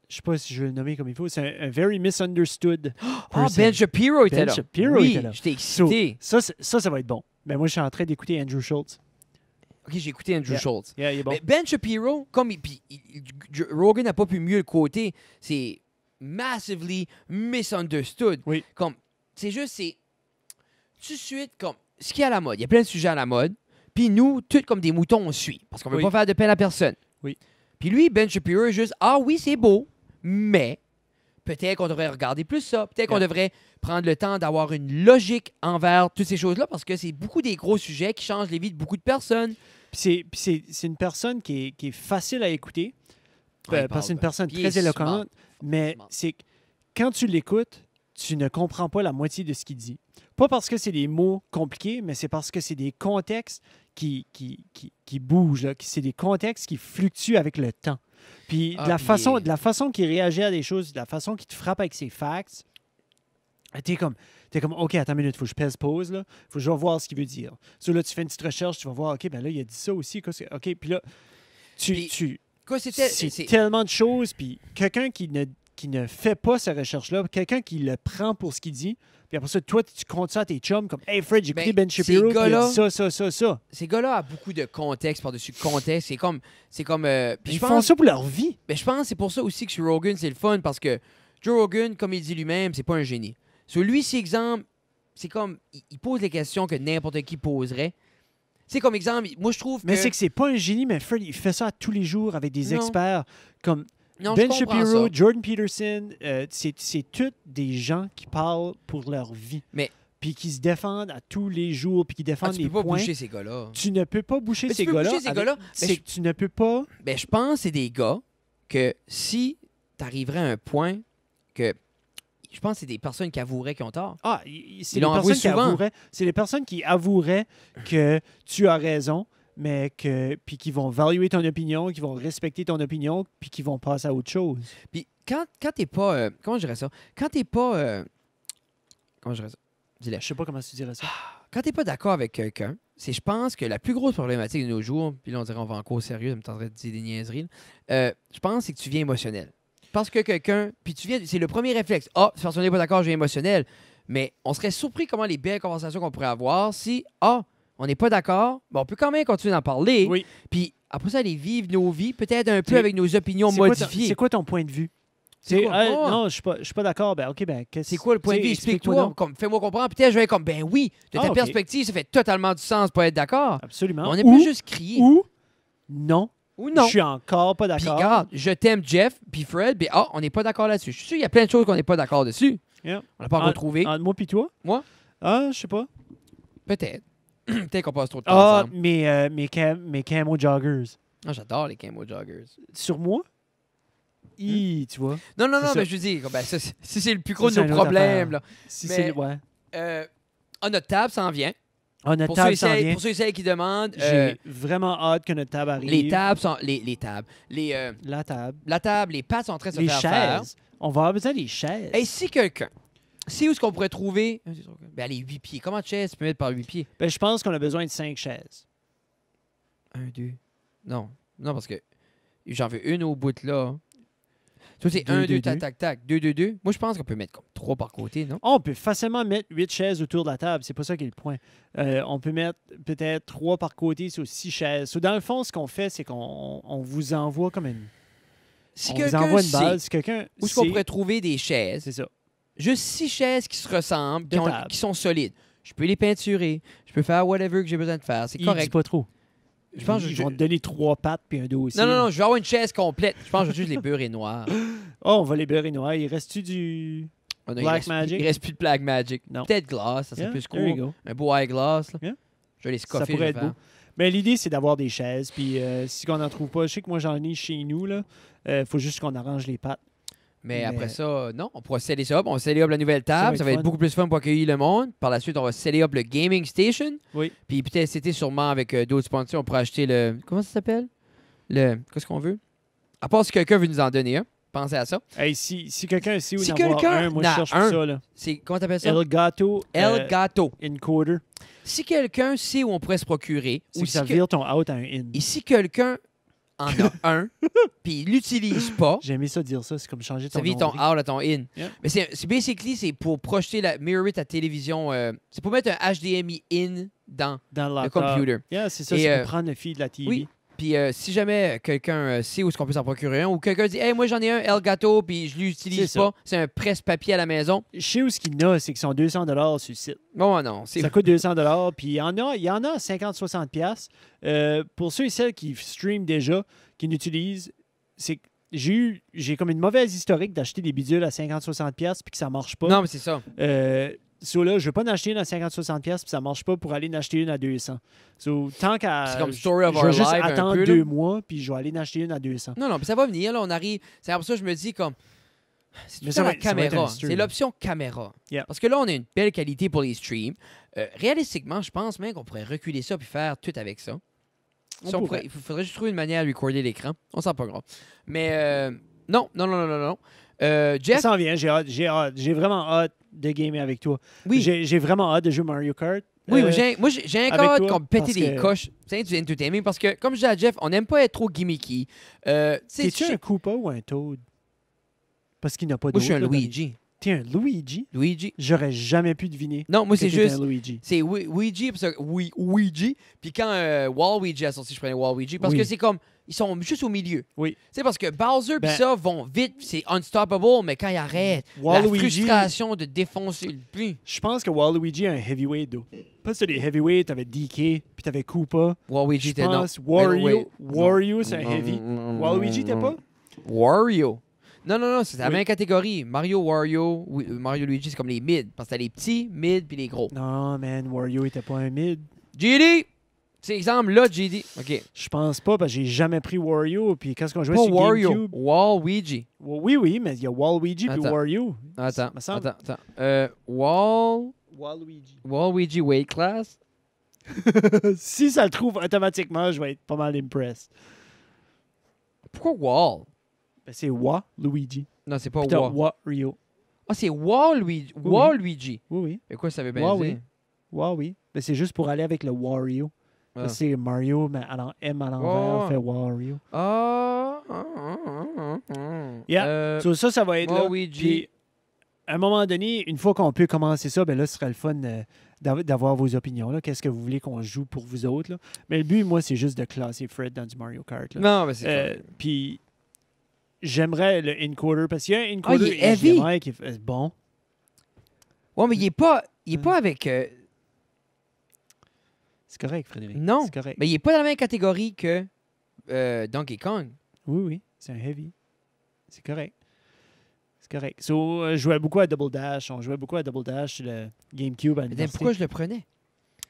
Je sais pas si je vais le nommer comme il faut. C'est un, very misunderstood. Ah, Ben Shapiro était ben là. Shapiro oui, était là. J'étais excité. ça, ça, ça va être bon. Mais ben, moi, je suis en train d'écouter Andrew Schultz. Ok, j'ai écouté Andrew Schultz. Ben, ben Shapiro, comme Rogan n'a pas pu mieux le côté, c'est massively misunderstood. Comme, c'est juste, c'est tout de suite, comme, ce qui est à la mode, il y a plein de sujets à la mode, puis nous, tout comme des moutons, on suit, parce qu'on veut pas faire de peine à personne. Oui. Puis lui, Ben Shapiro, juste, ah oui, c'est beau, mais peut-être qu'on devrait regarder plus ça, peut-être qu'on devrait prendre le temps d'avoir une logique envers toutes ces choses-là, parce que c'est beaucoup des gros sujets qui changent les vies de beaucoup de personnes. Puis c'est une personne qui est, qui est facile à écouter parce que c'est une personne très éloquente, mais c'est quand tu l'écoutes, tu ne comprends pas la moitié de ce qu'il dit. Pas parce que c'est des mots compliqués, mais c'est parce que c'est des contextes qui, qui, qui, qui bougent, c'est des contextes qui fluctuent avec le temps. Puis de, ah, la façon, de la façon qu'il réagit à des choses, de la façon qu'il te frappe avec ses facts, t'es comme, es comme, OK, attends une minute, faut que je pèse pause, là. faut que je revoie ce qu'il veut dire. Sur là, tu fais une petite recherche, tu vas voir, OK, ben là, il a dit ça aussi. OK, puis là, tu, tu, c'est tellement de choses. Puis quelqu'un qui ne, qui ne fait pas sa recherche-là, quelqu'un qui le prend pour ce qu'il dit, puis après ça, toi, tu comptes ça à tes chums comme Hey Fred, j'ai pris Ben, ben Shapiro, puis ça, ça, ça, ça. Ces gars-là ont beaucoup de contexte par-dessus contexte. C'est comme. c'est comme euh, ben, Ils font ça pour leur vie. Mais ben, je pense que c'est pour ça aussi que sur Rogan, c'est le fun, parce que Joe Rogan, comme il dit lui-même, c'est pas un génie. Sur lui, c'est exemple, c'est comme. Il pose les questions que n'importe qui poserait sais, comme exemple, moi, je trouve Mais c'est que c'est pas un génie, mais Fred, il fait ça tous les jours avec des experts comme Ben Shapiro, Jordan Peterson. Euh, c'est tous des gens qui parlent pour leur vie. Mais puis qui se défendent à tous les jours, puis qui ah, défendent tu les points. Tu peux pas boucher ces gars-là. Tu ne peux pas boucher ces gars-là. Tu, ne peux pas. mais ben, je pense que c'est des gars que si tu arriverais à un point que je pense que c'est des personnes qui avoueraient qu'ils ont tort. Ah, c'est des personnes qui avoueraient, c'est les personnes qui avoueraient que tu as raison, mais que puis qui vont valuer ton opinion, qui vont respecter ton opinion, puis qui vont passer à autre chose. Puis quand, quand t'es pas, euh, comment je dirais ça, quand t'es pas, euh, comment je dirais ça, dis-le. Je sais pas comment tu dirais ça. Ah, quand t'es pas d'accord avec quelqu'un, c'est je pense que la plus grosse problématique de nos jours, puis là on dirait on va en au sérieux, je me tenterais dire des niaiseries, euh, je pense que tu viens émotionnel que quelqu'un, puis tu viens, c'est le premier réflexe. Ah, oh, si on n'est pas d'accord, je suis émotionnel. Mais on serait surpris comment les belles conversations qu'on pourrait avoir si, ah, oh, on n'est pas d'accord, on peut quand même continuer d'en parler. Oui. Puis après ça, aller vivre nos vies, peut-être un peu avec nos opinions modifiées. C'est quoi ton point de vue? Ah. non, je suis pas, suis pas d'accord. Ben, OK, ben, C'est quoi le point de vue? Explique-toi. Fais-moi comprendre. Puis je vais comme, ben oui, de ta ah, perspective, ça fait totalement du sens pour être d'accord. Absolument. On n'est plus juste crié. Ou, non, ou non. Je suis encore pas d'accord. je t'aime Jeff, puis Fred, puis ah, on n'est pas d'accord là-dessus. Je suis sûr qu'il y a plein de choses qu'on n'est pas d'accord dessus. On n'a pas retrouvé. moi puis toi? Moi? Ah, je sais pas. Peut-être. Peut-être qu'on passe trop de temps ah, mes, euh, mes, camo joggers. Ah, j'adore les camo joggers. Sur moi? I, hmm? tu vois. Non, non, non, mais je veux dire, ben, si c'est le plus gros de nos problèmes, là. Si c'est ouais. Euh, ah, notre table, ça en vient. Ah, pour, ceux et celles qui demandent. J'ai euh, vraiment hâte que notre table arrive. Les tables sont. Les, tables. Les, euh, la table. La table, les pattes sont très les chaises. On va avoir besoin des chaises. Et si quelqu'un. Si où est-ce qu'on pourrait trouver. Ben, les 8 pieds. Comment de chaises tu peux mettre par huit pieds? Ben, je pense qu'on a besoin de cinq chaises. Un, deux... Non. Non, parce que j'en veux une au bout de là. Ça, c'est un, deux, tac, tac, 2, 2, 2. Moi, je pense qu'on peut mettre comme trois par côté, non? Ah, on peut facilement mettre huit chaises autour de la table. C'est pas ça qui est le point. Euh, on peut mettre peut-être trois par côté sur six chaises. dans le fond, ce qu'on fait, c'est qu'on on vous envoie comme une. Si on vous envoie une base. Si quelqu'un. Où est-ce qu'on pourrait trouver des chaises? C'est ça. Juste six chaises qui se ressemblent, qui, qui sont solides. Je peux les peinturer, je peux faire whatever que j'ai besoin de faire. C'est correct. Dit pas trop. Je pense que je vais te donner trois pattes puis un dos aussi. Non, non, non, je vais avoir une chaise complète. Je pense que je vais juste les beurrer noirs. Oh, on va les beurrer noirs. Il reste-tu du. Oh, black Magic? Il reste plus de Black Magic. Peut-être glace, ça serait plus cool. Un beau high glass. Je vais les scoffer. Ça pourrait être beau. Mais l'idée, c'est d'avoir des chaises. Puis euh, si on n'en trouve pas, je sais que moi, j'en ai chez nous. Il euh, faut juste qu'on arrange les pattes. Mais, après ça, non, on pourra sceller ça up. On sceller up la nouvelle table. Ça va, être, beaucoup plus fun pour accueillir le monde. Par la suite, on va sceller up le Gaming Station. Oui. Puis peut-être c'était sûrement avec euh, d'autres sponsors, on pourrait acheter le. Comment ça s'appelle Le. Qu'est-ce qu'on veut À part si quelqu'un veut nous en donner un. Pensez à ça. Hey, si, si quelqu'un sait en quelqu'un un, moi je cherche un. ça. Là. Comment t'appelles ça? El Gato. Euh, encoder. Si quelqu'un sait où on pourrait se procurer. Ou servir ton out à un in. si quelqu'un en a un, puis il l'utilise pas. J'ai ça dire ça, c'est comme changer ton. Ça vit ton out ton in. Mais c'est basically, c'est pour projeter la mirror à télévision. Euh, c'est pour mettre un HDMI in dans, le computer. Yeah, c'est ça, c'est pour euh, prendre le fil de la TV. Puis euh, si jamais quelqu'un euh, sait où est-ce qu'on peut s'en procurer un, ou quelqu'un dit Hey, moi j'en ai un, El Gato, puis je l'utilise pas, c'est un presse-papier à la maison. Je sais où ce qu'il en a, c'est qu'ils sont 200 sur le site. Bon, oh, non. Ça coûte 200 puis il y en a, il y en a 50-60$. Euh, pour ceux et celles qui streament déjà, qui n'utilisent, c'est j'ai eu j'ai comme une mauvaise historique d'acheter des bidules à 50 60 pièces puis que ça marche pas. Non, mais c'est ça. Je là, je vais pas en acheter une à 50-60$, puis ça ne marche pas pour aller en acheter une à 200. tant qu'à. C'est comme Story of Je vais juste attendre deux mois, puis je vais aller en acheter une à 200. Non, non, ça va venir, arrive. C'est pour ça que je me dis, comme. C'est caméra. C'est l'option caméra. Parce que là, on a une belle qualité pour les streams. réalistiquement, je pense même qu'on pourrait reculer ça puis faire tout avec ça. il faudrait juste trouver une manière de recorder l'écran. On s'en pas Mais non, non, non, non, non. Ça s'en vient, J'ai vraiment hâte de gamer avec toi. Oui. J'ai vraiment hâte de jouer Mario Kart. Oui, euh, moi j'ai encore hâte qu'on pète des coches. C'est du entertainment parce que, comme je dis à Jeff, on n'aime pas être trop gimmicky. Euh, tu un Koopa ou un Toad? Parce qu'il n'a pas de. Moi, je suis un Luigi. T'es un Luigi? Luigi. J'aurais jamais pu deviner. Non, moi, c'est juste. C'est Luigi. Luigi, oui, Luigi. Puis quand euh, Waluigi a sorti, je prenais Waluigi. Parce que c'est comme ils sont juste au milieu. Oui. C'est parce que Bowser et ben- ça vont vite, c'est unstoppable, mais quand ils arrêtent, la frustration de défoncer le plus. Je pense que Waluigi a un heavyweight, d'eau. Pas que les heavyweights, t'avais DK, puis t'avais Koopa. Waluigi, t'es non. Wario, Wario c'est un heavy. Mm, mm, mm, Waluigi, t'es pas? Wario. Non, non, non, c'est la même catégorie. Mario, Wario, euh, Mario, Luigi, c'est comme les mid. Parce que t'as les petits, mid, puis les gros. Non, man, Wario était pas un mid. GD! C'est exemple là, JD. OK. Je pense pas, parce que j'ai jamais pris Wario. Puis quand qu'on jouait pas sur Wario. Wall Ouija. Oui, oui, mais il y a Wall Ouija puis Wario. Attends, attends, attends. Euh, Wall... Waluigi. Weight Class. si ça le trouve automatiquement, je vais être pas mal impressed. Pourquoi Wall? Ben, c'est Wa Luigi. Non, c'est pas Wa. Wario. Ah, c'est Wa Luigi. Oui, Oui, oui. Et quoi, ça veut bien dire? Oui. oui. Ben, c'est juste pour aller avec le Wario. C'est Mario, mais alors M à l'envers fait Wario. Ah! Oh. Oh. Yeah. Euh, ça, ça va être là. Puis, à un moment donné, une fois qu'on peut commencer ça, ben là, ce serait le fun euh, d'avoir vos opinions. Qu'est-ce que vous voulez qu'on joue pour vous autres? Là. Mais le but, moi, c'est juste de classer Fred dans du Mario Kart. Là. Non, mais c'est euh, Puis, j'aimerais le encoder parce qu'il y a un encoder ah, est qui est bon. Ouais, mais il n'est pas, il euh. pas avec euh, c'est correct, Frédéric. Non. Mais il n'est pas dans la même catégorie que euh, Donkey Kong. Oui, oui. C'est un heavy. C'est correct. C'est correct. So, euh, je jouais beaucoup à Double Dash. On jouait beaucoup à Double Dash sur le GameCube. À Mais pourquoi je le prenais?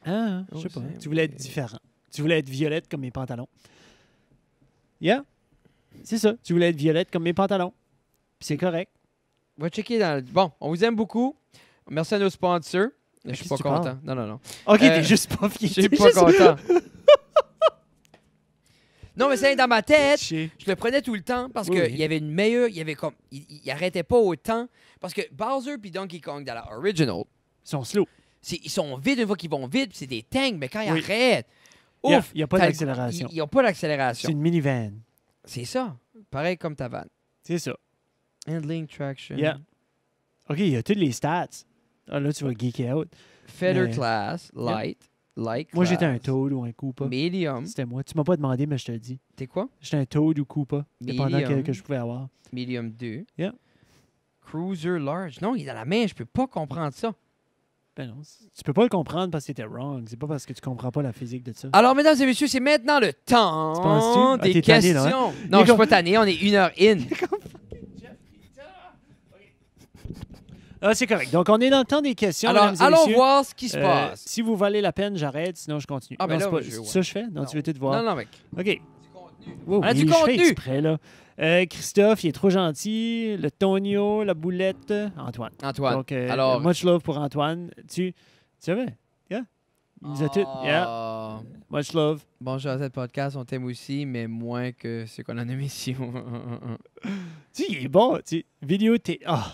Ah, ne hein, je sais oh, pas. Tu voulais être différent. Tu voulais être violette comme mes pantalons. Yeah. C'est ça. Tu voulais être violette comme mes pantalons. c'est correct. On va checker dans le... Bon, on vous aime beaucoup. Merci à nos sponsors. Je suis pas content. Non, non, non. Ok, t'es euh, juste pas fier. Je suis pas content. non, mais c'est dans ma tête. Je le prenais tout le temps parce qu'il y avait une meilleure. Il y avait comme. Il arrêtait pas autant. Parce que Bowser puis Donkey Kong dans la original. Ils sont slow. Ils sont vides une fois qu'ils vont vite, c'est des tanks, mais quand ils arrêtent. Ouf! Il n'y a, pas d'accélération. Ils n'ont pas d'accélération. C'est une minivan. C'est ça. Pareil comme ta van. C'est ça. Handling traction. Yeah. OK, il y a toutes les stats. Ah, là, tu vas geeker out. Feather class, light, light Moi, j'étais un Toad ou un Koopa. Medium. C'était moi. Tu m'as pas demandé, mais je te le dis. T'es quoi? J'étais un Toad ou Koopa, dépendant que, que je pouvais avoir. Medium 2. Yeah. Cruiser large. Non, il est dans la main, je peux pas comprendre ça. Ben non, tu peux pas le comprendre parce que c'était wrong. C'est pas parce que tu comprends pas la physique de ça. Alors, mesdames et messieurs, c'est maintenant le temps ah, des questions. Non, je suis pas tanné, on est une heure in. Ah, c'est correct. Donc, on est dans le temps des questions. Alors, allons voir ce qui se euh, passe. Si vous valez la peine, j'arrête, sinon je continue. Ah, ben c'est pas- je- Ça, je fais? Non, tu veux tout voir? Non, non, mec. OK. Tu On a du je ah, là. Euh, Christophe, il est trop gentil. Le Tonio, la boulette, Antoine. Antoine. Donc, euh, much love pour Antoine. Tu, tu savais? Yeah? Il nous a tout. Ah. Yeah, much love. Bonjour à cette podcast, on t'aime aussi, mais moins que ce qu'on a nommé ici. Tu, es est bon. Tu, vidéo, t'es. Ah,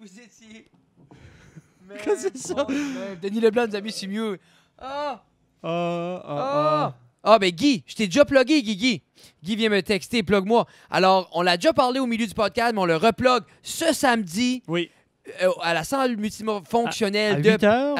vous étiez. Qu'est-ce que c'est ça? Oh, Denis Leblanc nous a mis c'est oh, Ah! Ah! Ah! Oh. Ah, ben Guy, je t'ai déjà plugué, Guy, Guy. Guy vient me texter, plug-moi. Alors, on l'a déjà parlé au milieu du podcast, mais on le replogue ce samedi. Oui. Euh, à la salle multifonctionnelle à, à 8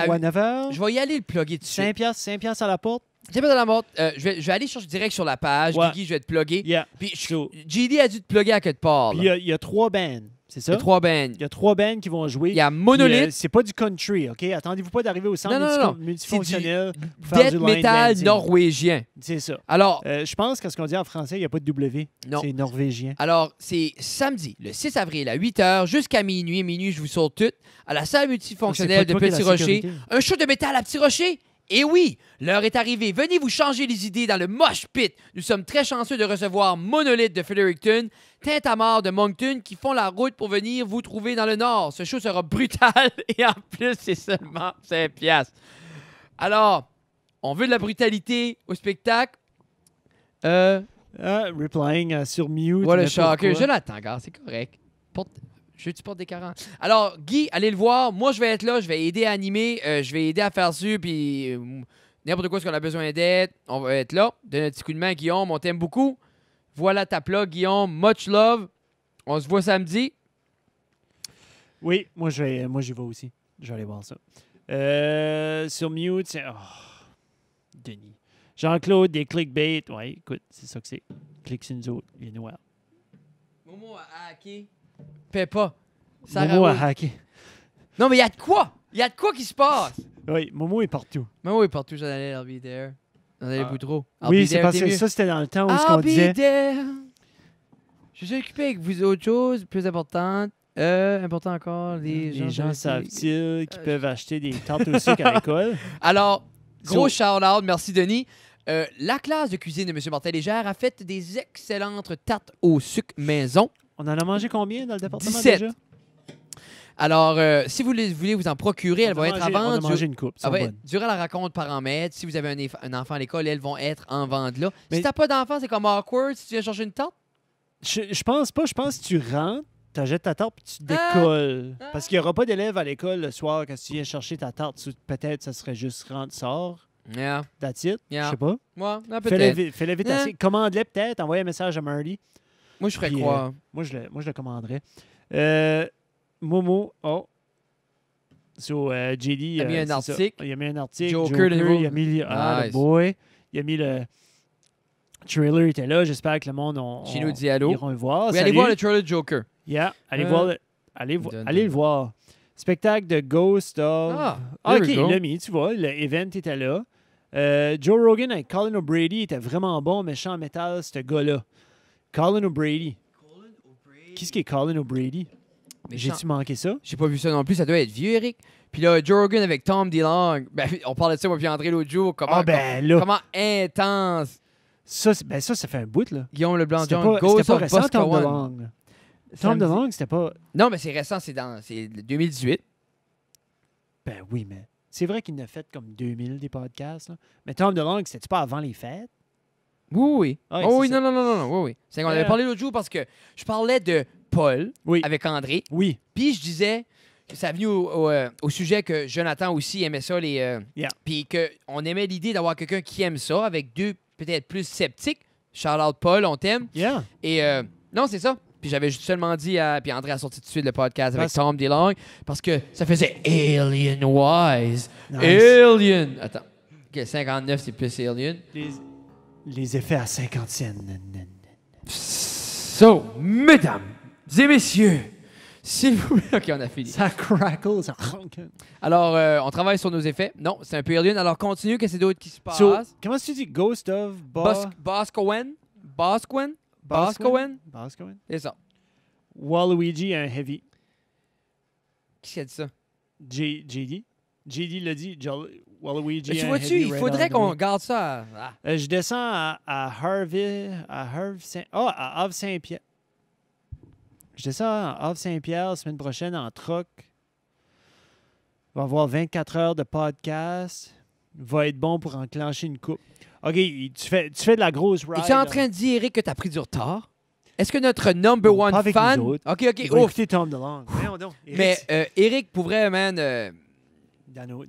h ou à 9 h Je vais y aller le plugger dessus. 5 piastres, 5 piastres à la porte. 5 piastres à la porte. Euh, je, vais, je, vais, aller chercher direct sur la page. Ouais. Guigui, je vais te plugger. Puis je, so. JD a dû te plugger à quelque part. Il y, y, a trois bands. C'est ça? Il y a trois bands. Il y a trois bands qui vont jouer. Il y a euh, Monolith. c'est pas du country, OK? Attendez-vous pas d'arriver au centre non, non, non. multifonctionnel. C'est du, metal norvégien. C'est ça. Alors, euh, je pense qu'à ce qu'on dit en français, il n'y a pas de W. Non. C'est norvégien. Alors, c'est samedi, le 6 avril à 8 h jusqu'à minuit. Minuit, je vous saute tout. À la salle multifonctionnelle de Petit Rocher. Un show de métal à Petit Rocher. Et oui, l'heure est arrivée. Venez vous changer les idées dans le mosh pit. Nous sommes très chanceux de recevoir Monolith de Fredericton, Tintamarre de Moncton qui font la route pour venir vous trouver dans le Nord. Ce show sera brutal et en plus, c'est seulement 5 piastres. Alors, on veut de la brutalité au spectacle. Euh. Ah, euh sur mute. Voilà, shocker. je c'est correct. Je que tu des 40. Alors, Guy, allez le voir. Moi, je vais être là. Je vais aider à animer. Euh, je vais aider à faire ça. Puis, euh, n'importe quoi, ce qu'on a besoin d'être. On va être là. Donne un petit coup de main à Guillaume. On t'aime beaucoup. Voilà ta plat, Guillaume. Much love. On se voit samedi. Oui, moi, je vais, moi, j'y vais aussi. Je vais aller voir ça. Euh, sur mute, oh, Denis. Jean-Claude, des clickbait. Oui, écoute, c'est ça que c'est. Clique sur nous Il noir. Momo à qui Peppa. Sarah Momo a hacké. Non, mais il y a de quoi? Il y a de quoi qui se passe? Oui, Momo est partout. Momo est partout, j'en allais, l'air be there. J'en allais Ah. oui, c'est parce que ça, c'était dans le temps où ce qu'on disait. there. Je suis occupé avec vous autre chose plus importante, Euh, important encore, les, Les gens savent-ils euh, qu'ils peuvent acheter des tartes au sucre à l'école? Alors, gros So- shout-out, merci Denis. Euh, la classe de cuisine de M. Martin Légère a fait des excellentes tartes au sucre maison. On en a mangé combien dans le département déjà? Alors, euh, si vous voulez vous en procurer, elles vont être en vente. On une coupe. Ah durant la raconte par en mètre, si vous avez un, enfant à l'école, elles vont être en vente là. Mais si t'as pas d'enfant, c'est comme awkward si tu viens chercher une tarte. Je, pense pas. Je pense que tu rentres, achètes ta tarte puis tu ah! décolles. Ah! Parce qu'il y aura pas d'élèves à l'école le soir quand tu viens chercher ta tarte. Peut-être ça serait juste rentre, sort. Yeah. That's it. Je sais pas. Moi, peut-être. Fais-le eh. vite. Commande-le peut-être. Envoie un message à Marley. Moi, je ferais quoi? Euh, moi, je le, moi, je le commanderais. Euh, Momo, oh. So, euh, JD. Il a mis un article. Il a mis un article. Joker, Joker, il a mis. le- Ah, boy. Il a mis le. Trailer était là. J'espère que le monde. On, Iront le voir. Oui, allez voir le trailer de Joker. Yeah, allez voir. le- Allez, allez le voir. Spectacle de Ghost of. Ah, ah, ah ok, il mis, tu vois, le event était là. Joe Rogan avec Colin O'Brady était vraiment bon, méchant métal, ce gars-là. Colin O'Brady. quest ce qui est Colin O'Brady? J'ai-tu manqué ça? J'ai pas vu ça non plus. Ça doit être vieux, Eric. Puis là, Jorgen avec Tom DeLong. Ben, on parlait de ça, moi, puis André l'autre jour. Comment, ah, ben comment intense. Ça, ben, ça, ça fait un bout, là. Guillaume Leblanc, John Go, Tom DeLong. Tom DeLong, c'était pas. Non, mais c'est récent, c'est dans. 2018. Ben oui, mais. C'est vrai qu'il a fait comme 2000 des podcasts, là. Mais Tom DeLong, cétait pas avant les fêtes? Oui, oui. oui, ah oh, non, non, non, non, oui, oui. C'est qu'on avait euh. parlé l'autre jour parce que je parlais de Paul avec André. Oui. Puis je disais, ça venait au, euh, au, sujet que Jonathan aussi aimait ça, les. Euh, yeah. Puis qu'on aimait l'idée d'avoir quelqu'un qui aime ça avec deux peut-être plus sceptiques. Charlotte Paul, on t'aime. Yeah. Et non, c'est ça. Puis j'avais juste seulement dit à. Puis André a sorti tout de suite le podcast avec Tom DeLong parce que ça faisait Alien Wise. Alien. Attends. OK, 59, c'est plus Alien les effets à cinquantième. So, mesdames et messieurs, s'il vous plaît. OK, on a fini. Ça crackle, ça Alors, euh, on travaille sur nos effets. Non, c'est un peu alien. Alors, continue, qu'est-ce que qui se passe? comment tu dis Ghost of Bos Boscoen? Boscoen? Boscoen? Boscoen. C'est ça. Waluigi un heavy. Qui a dit ça? JD. JD l'a dit. Tu vois-tu, il faudrait qu'on garde ça. je descends à, Harvey, à Harvey oh, à Havre Saint-Pierre. Je descends à Havre Saint-Pierre la semaine prochaine en On Va avoir 24 heures de podcast. Va être bon pour enclencher une coupe. OK, tu fais, tu fais de la grosse ride. es en train de dire, Eric, que as pris du retard? Est-ce que notre number one fan. OK, OK. Tom Mais euh, Eric, pour vrai, man, euh,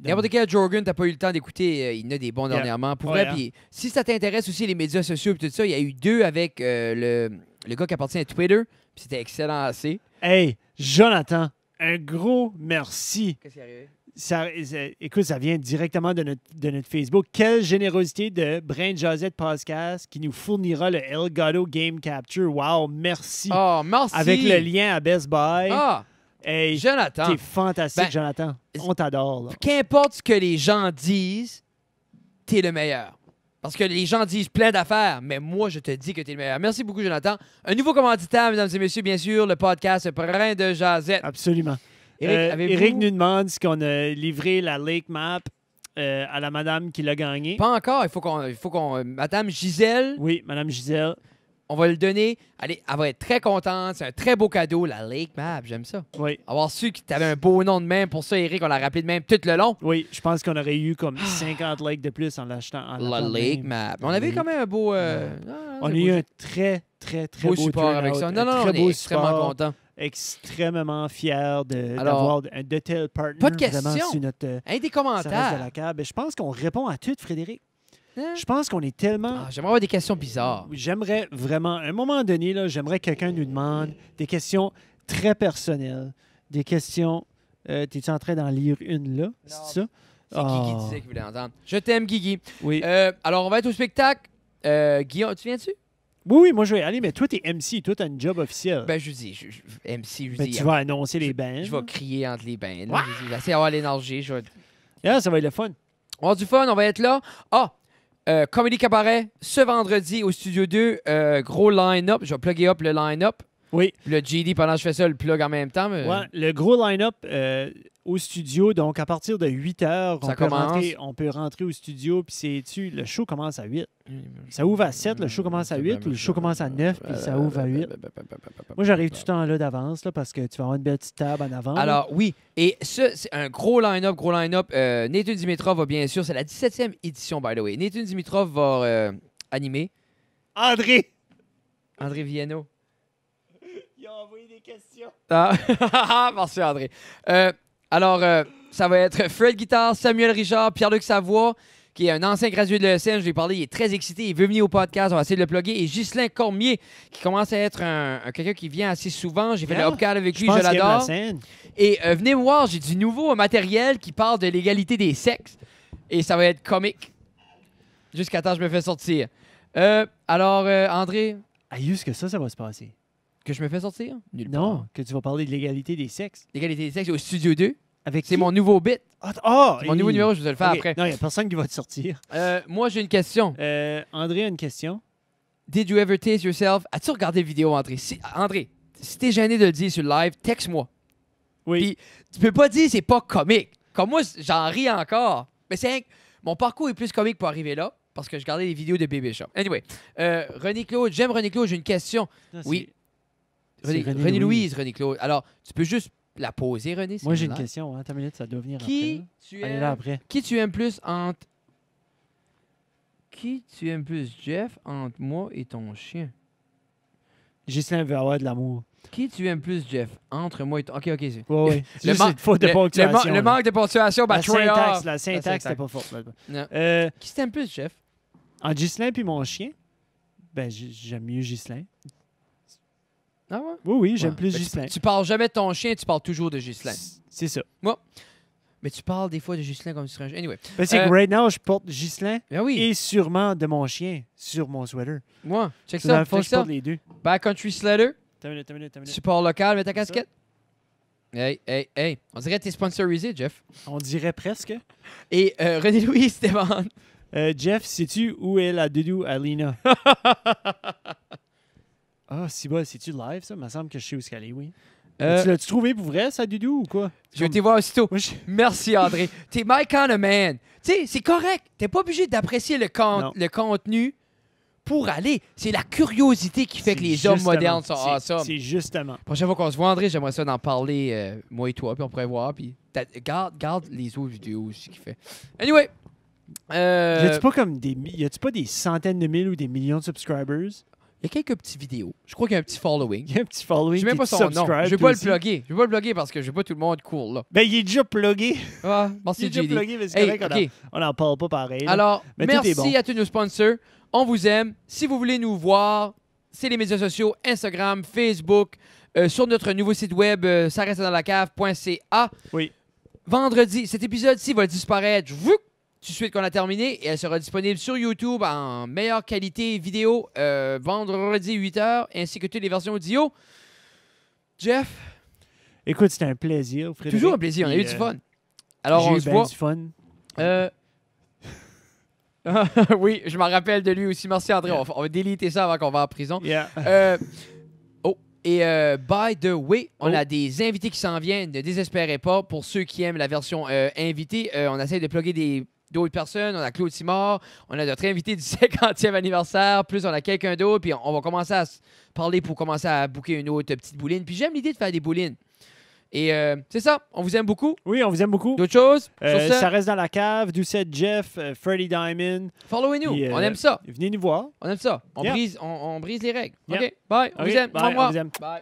N'importe quel Jorgen, t'as pas eu le temps d'écouter. Euh, il y a des bons dernièrement. Pour hein. si ça t'intéresse aussi, les médias sociaux et tout ça, il y a eu deux avec euh, le, le gars qui appartient à Twitter. C'était excellent assez. Hey, Jonathan, un gros merci. Qu'est-ce qui est arrivé? Ça, écoute, ça vient directement de notre, de notre Facebook. Quelle générosité de Brain Josette Podcast qui nous fournira le Elgato Game Capture. Wow, merci. Oh, merci. Avec le lien à Best Buy. Ah! Hey, Jonathan. T'es fantastique, ben, Jonathan. On t'adore. Qu'importe ce que les gens disent, t'es le meilleur. Parce que les gens disent plein d'affaires, mais moi, je te dis que t'es le meilleur. Merci beaucoup, Jonathan. Un nouveau commanditaire, mesdames et messieurs, bien sûr, le podcast Prince de Jazette. Absolument. Eric, euh, nous demande si on a livré la Lake Map euh, à la madame qui l'a gagnée. Pas encore. Il faut qu'on. Euh, madame Gisèle. Oui, Madame Gisèle on va le donner. Allez, elle va être très contente. C'est un très beau cadeau, la Lake Map. J'aime ça. Oui. Avoir su que tu avais un beau nom de même pour ça, Eric, on l'a rappelé de même tout le long. Oui, je pense qu'on aurait eu comme 50 ah. likes de plus en l'achetant. en La Lake Map. On avait quand même un beau. Euh, ah, on a eu un très, très, très beau, support avec ça. Non, non, très beau extrêmement content. Extrêmement fier d'avoir un de, tels Pas de Sur des commentaires. la Je pense qu'on répond à tout, Frédéric. Hein? Je pense qu'on est tellement. Ah, j'aimerais avoir des questions bizarres. J'aimerais vraiment, à un moment donné, là, j'aimerais que quelqu'un nous demande des questions très personnelles, des questions. Euh, T'es-tu en train d'en lire une là? C'est ça? C'est Guigui qui ah. disait qu'il voulait entendre. Je t'aime, Guigui. Oui. Euh, alors, on va être au spectacle. Euh, Guillaume, tu viens dessus? Oui, oui, moi je vais y aller, mais toi, t'es MC, toi, t'as une job officielle. Ben, je dis, MC, je ben, dis. Tu vas hein. annoncer les bains. Je vais crier entre les bands. d'avoir l'énergie. Je ah, ça va être le fun. On va du fun, on va être là. Ah, euh, Comédie Cabaret, ce vendredi au Studio 2, euh, gros line-up. Je vais plugger up le line-up. Oui. Le GD, pendant que je fais ça, le plug en même temps. Ouais, le gros line-up euh, au studio, donc à partir de 8 heures, on, Peut rentrer, au studio, puis c'est-tu, le show commence à 8. Ça ouvre à 7, le show commence à 8, le show commence à 9, puis ça ouvre à 8. Moi, j'arrive tout le temps là d'avance, là, parce que tu vas avoir une belle petite table en avant. Alors, oui. Et ça, c'est un gros line-up, gros line-up. Euh, Nathan Dimitrov va bien sûr, c'est la 17e édition, by the way. Nathan Dimitrov va euh, animer. André! André Viano envoyé des questions. Ah, merci André. Euh, alors, euh, ça va être Fred Guitard, Samuel Richard, Pierre-Luc Savoie, qui est un ancien gradué de l'ESN. Je lui ai parlé, il est très excité, il veut venir au podcast, on va essayer de le plugger. Et Ghislain Cormier, qui commence à être un, quelqu'un qui vient assez souvent. J'ai fait le ah, avec lui, je, l'adore. Et euh, venez voir, j'ai du nouveau matériel qui parle de l'égalité des sexes. Et ça va être comique. Jusqu'à temps, je me fais sortir. alors, André. Aïe, est-ce que ça, ça va se passer. Que je me fais sortir? non, que tu vas parler de l'égalité des sexes. L'égalité des sexes au Studio 2. Avec ah, ah, c'est mon nouveau bit. mon nouveau numéro, je vais le faire après. Non, il n'y a personne qui va te sortir. Euh, moi, j'ai une question. Euh, André a une question. Did you ever taste yourself? As-tu regardé la vidéo, André? André, si t'es gêné de le dire sur le live, texte-moi. Oui. Puis, tu peux pas dire c'est pas comique. Comme moi, j'en ris encore. Mais c'est mon parcours est plus comique pour arriver là parce que je regardais les vidéos de Bébé Shop. Anyway, euh, René Claude, j'aime René Claude, j'ai une question. oui. René, Louise, René Claude. Alors, tu peux juste la poser, René. Moi, j'ai une question. Attends une minute, ça doit venir qui après. Tu Qui tu aimes plus entre... Qui tu aimes plus, Jeff, entre moi et ton chien? Gislain veut avoir de l'amour. Qui tu aimes plus, Jeff? Entre moi et ton... OK, OK. oui. Le, manque de ponctuation. le, manque de ponctuation, bah, la, syntaxe, la syntaxe, c'était pas fort. Euh... Qui t'aimes plus, Jeff? Entre Ghislain puis mon chien? Ben, j'aime mieux Ghislain. Ah oui, oui, j'aime plus ben, Gislain. Tu, parles jamais de ton chien, tu parles toujours de Ghislain. C'est ça. Moi. Mais tu parles des fois de Ghislain comme si tu serais un Anyway. Mais ben, que euh, right now, je porte Ghislain ben et sûrement de mon chien sur mon sweater. Moi, ouais. check ça. Dans le je ça. porte les deux. Backcountry sweater. T'as minute, t'as minute, minute. Support local, mets ta casquette. Hey, hey, hey. On dirait que es sponsorisé, Jeff. On dirait presque. Et euh, René-Louis Stéphane. Euh, Jeff, sais-tu où est la doudou Alina? Ah, si bon, c'est-tu live, ça? Il me semble que je sais où c'est allé, oui. Euh, tu l'as-tu trouvé pour vrai, ça, Doudou, ou quoi? Je vais t'y voir aussitôt. Merci, André. T'es my kind of man. Tu sais, c'est correct. T'es pas obligé d'apprécier le, le contenu pour aller. C'est la curiosité qui fait que les hommes modernes sont awesome. C'est justement. La prochaine fois qu'on se voit, André, j'aimerais ça d'en parler, euh, moi et toi, puis on pourrait voir. Puis garde, garde les autres vidéos aussi qu'il fait. Anyway. Euh... Y a-tu pas comme des. tu pas des centaines de mille ou des millions de subscribers? Il y a quelques petites vidéos. Je crois qu'il y a un petit following. Il y a un petit following. Je ne sais même pas son nom. Je ne vais pas le plugger. Je vais pas le plugger parce que je veux pas tout le monde cool. Là. Ben, il est déjà plugué. Ah, il est déjà plugué, mais c'est hey, on n'en parle pas pareil. Alors, merci à tous nos sponsors. On vous aime. Si vous voulez nous voir, c'est les médias sociaux Instagram, Facebook, euh, sur notre nouveau site web, euh, dans la cave.ca. Oui. Vendredi, cet épisode-ci va disparaître. Vous tout de suite qu'on a terminé et elle sera disponible sur YouTube en meilleure qualité vidéo euh, vendredi 8h ainsi que toutes les versions audio. Jeff? Écoute, c'était un plaisir, Toujours un plaisir, on a eu du euh, fun. Alors, on se voit. du fun. Euh, oui, je m'en rappelle de lui aussi. Merci, André. On, va, déliter ça avant qu'on va en prison. Oh, et by the way, on oh. a des invités qui s'en viennent. Ne désespérez pas. Pour ceux qui aiment la version invitée, on essaie de plugger des d'autres personnes. On a Claude Simard, on a notre invité du 50e anniversaire, plus on a quelqu'un d'autre, puis on va commencer à parler pour commencer à bouquer une autre petite bouline. Puis j'aime l'idée de faire des boulines. Et euh, c'est ça, on vous aime beaucoup. Oui, on vous aime beaucoup. D'autres choses euh, ça? reste dans la cave. Doucette Jeff, euh, Freddy Diamond. Followez-nous, on aime ça. Venez nous voir. On aime ça. On, brise, on, brise les règles. OK, bye. On vous aime. On vous aime. Bye.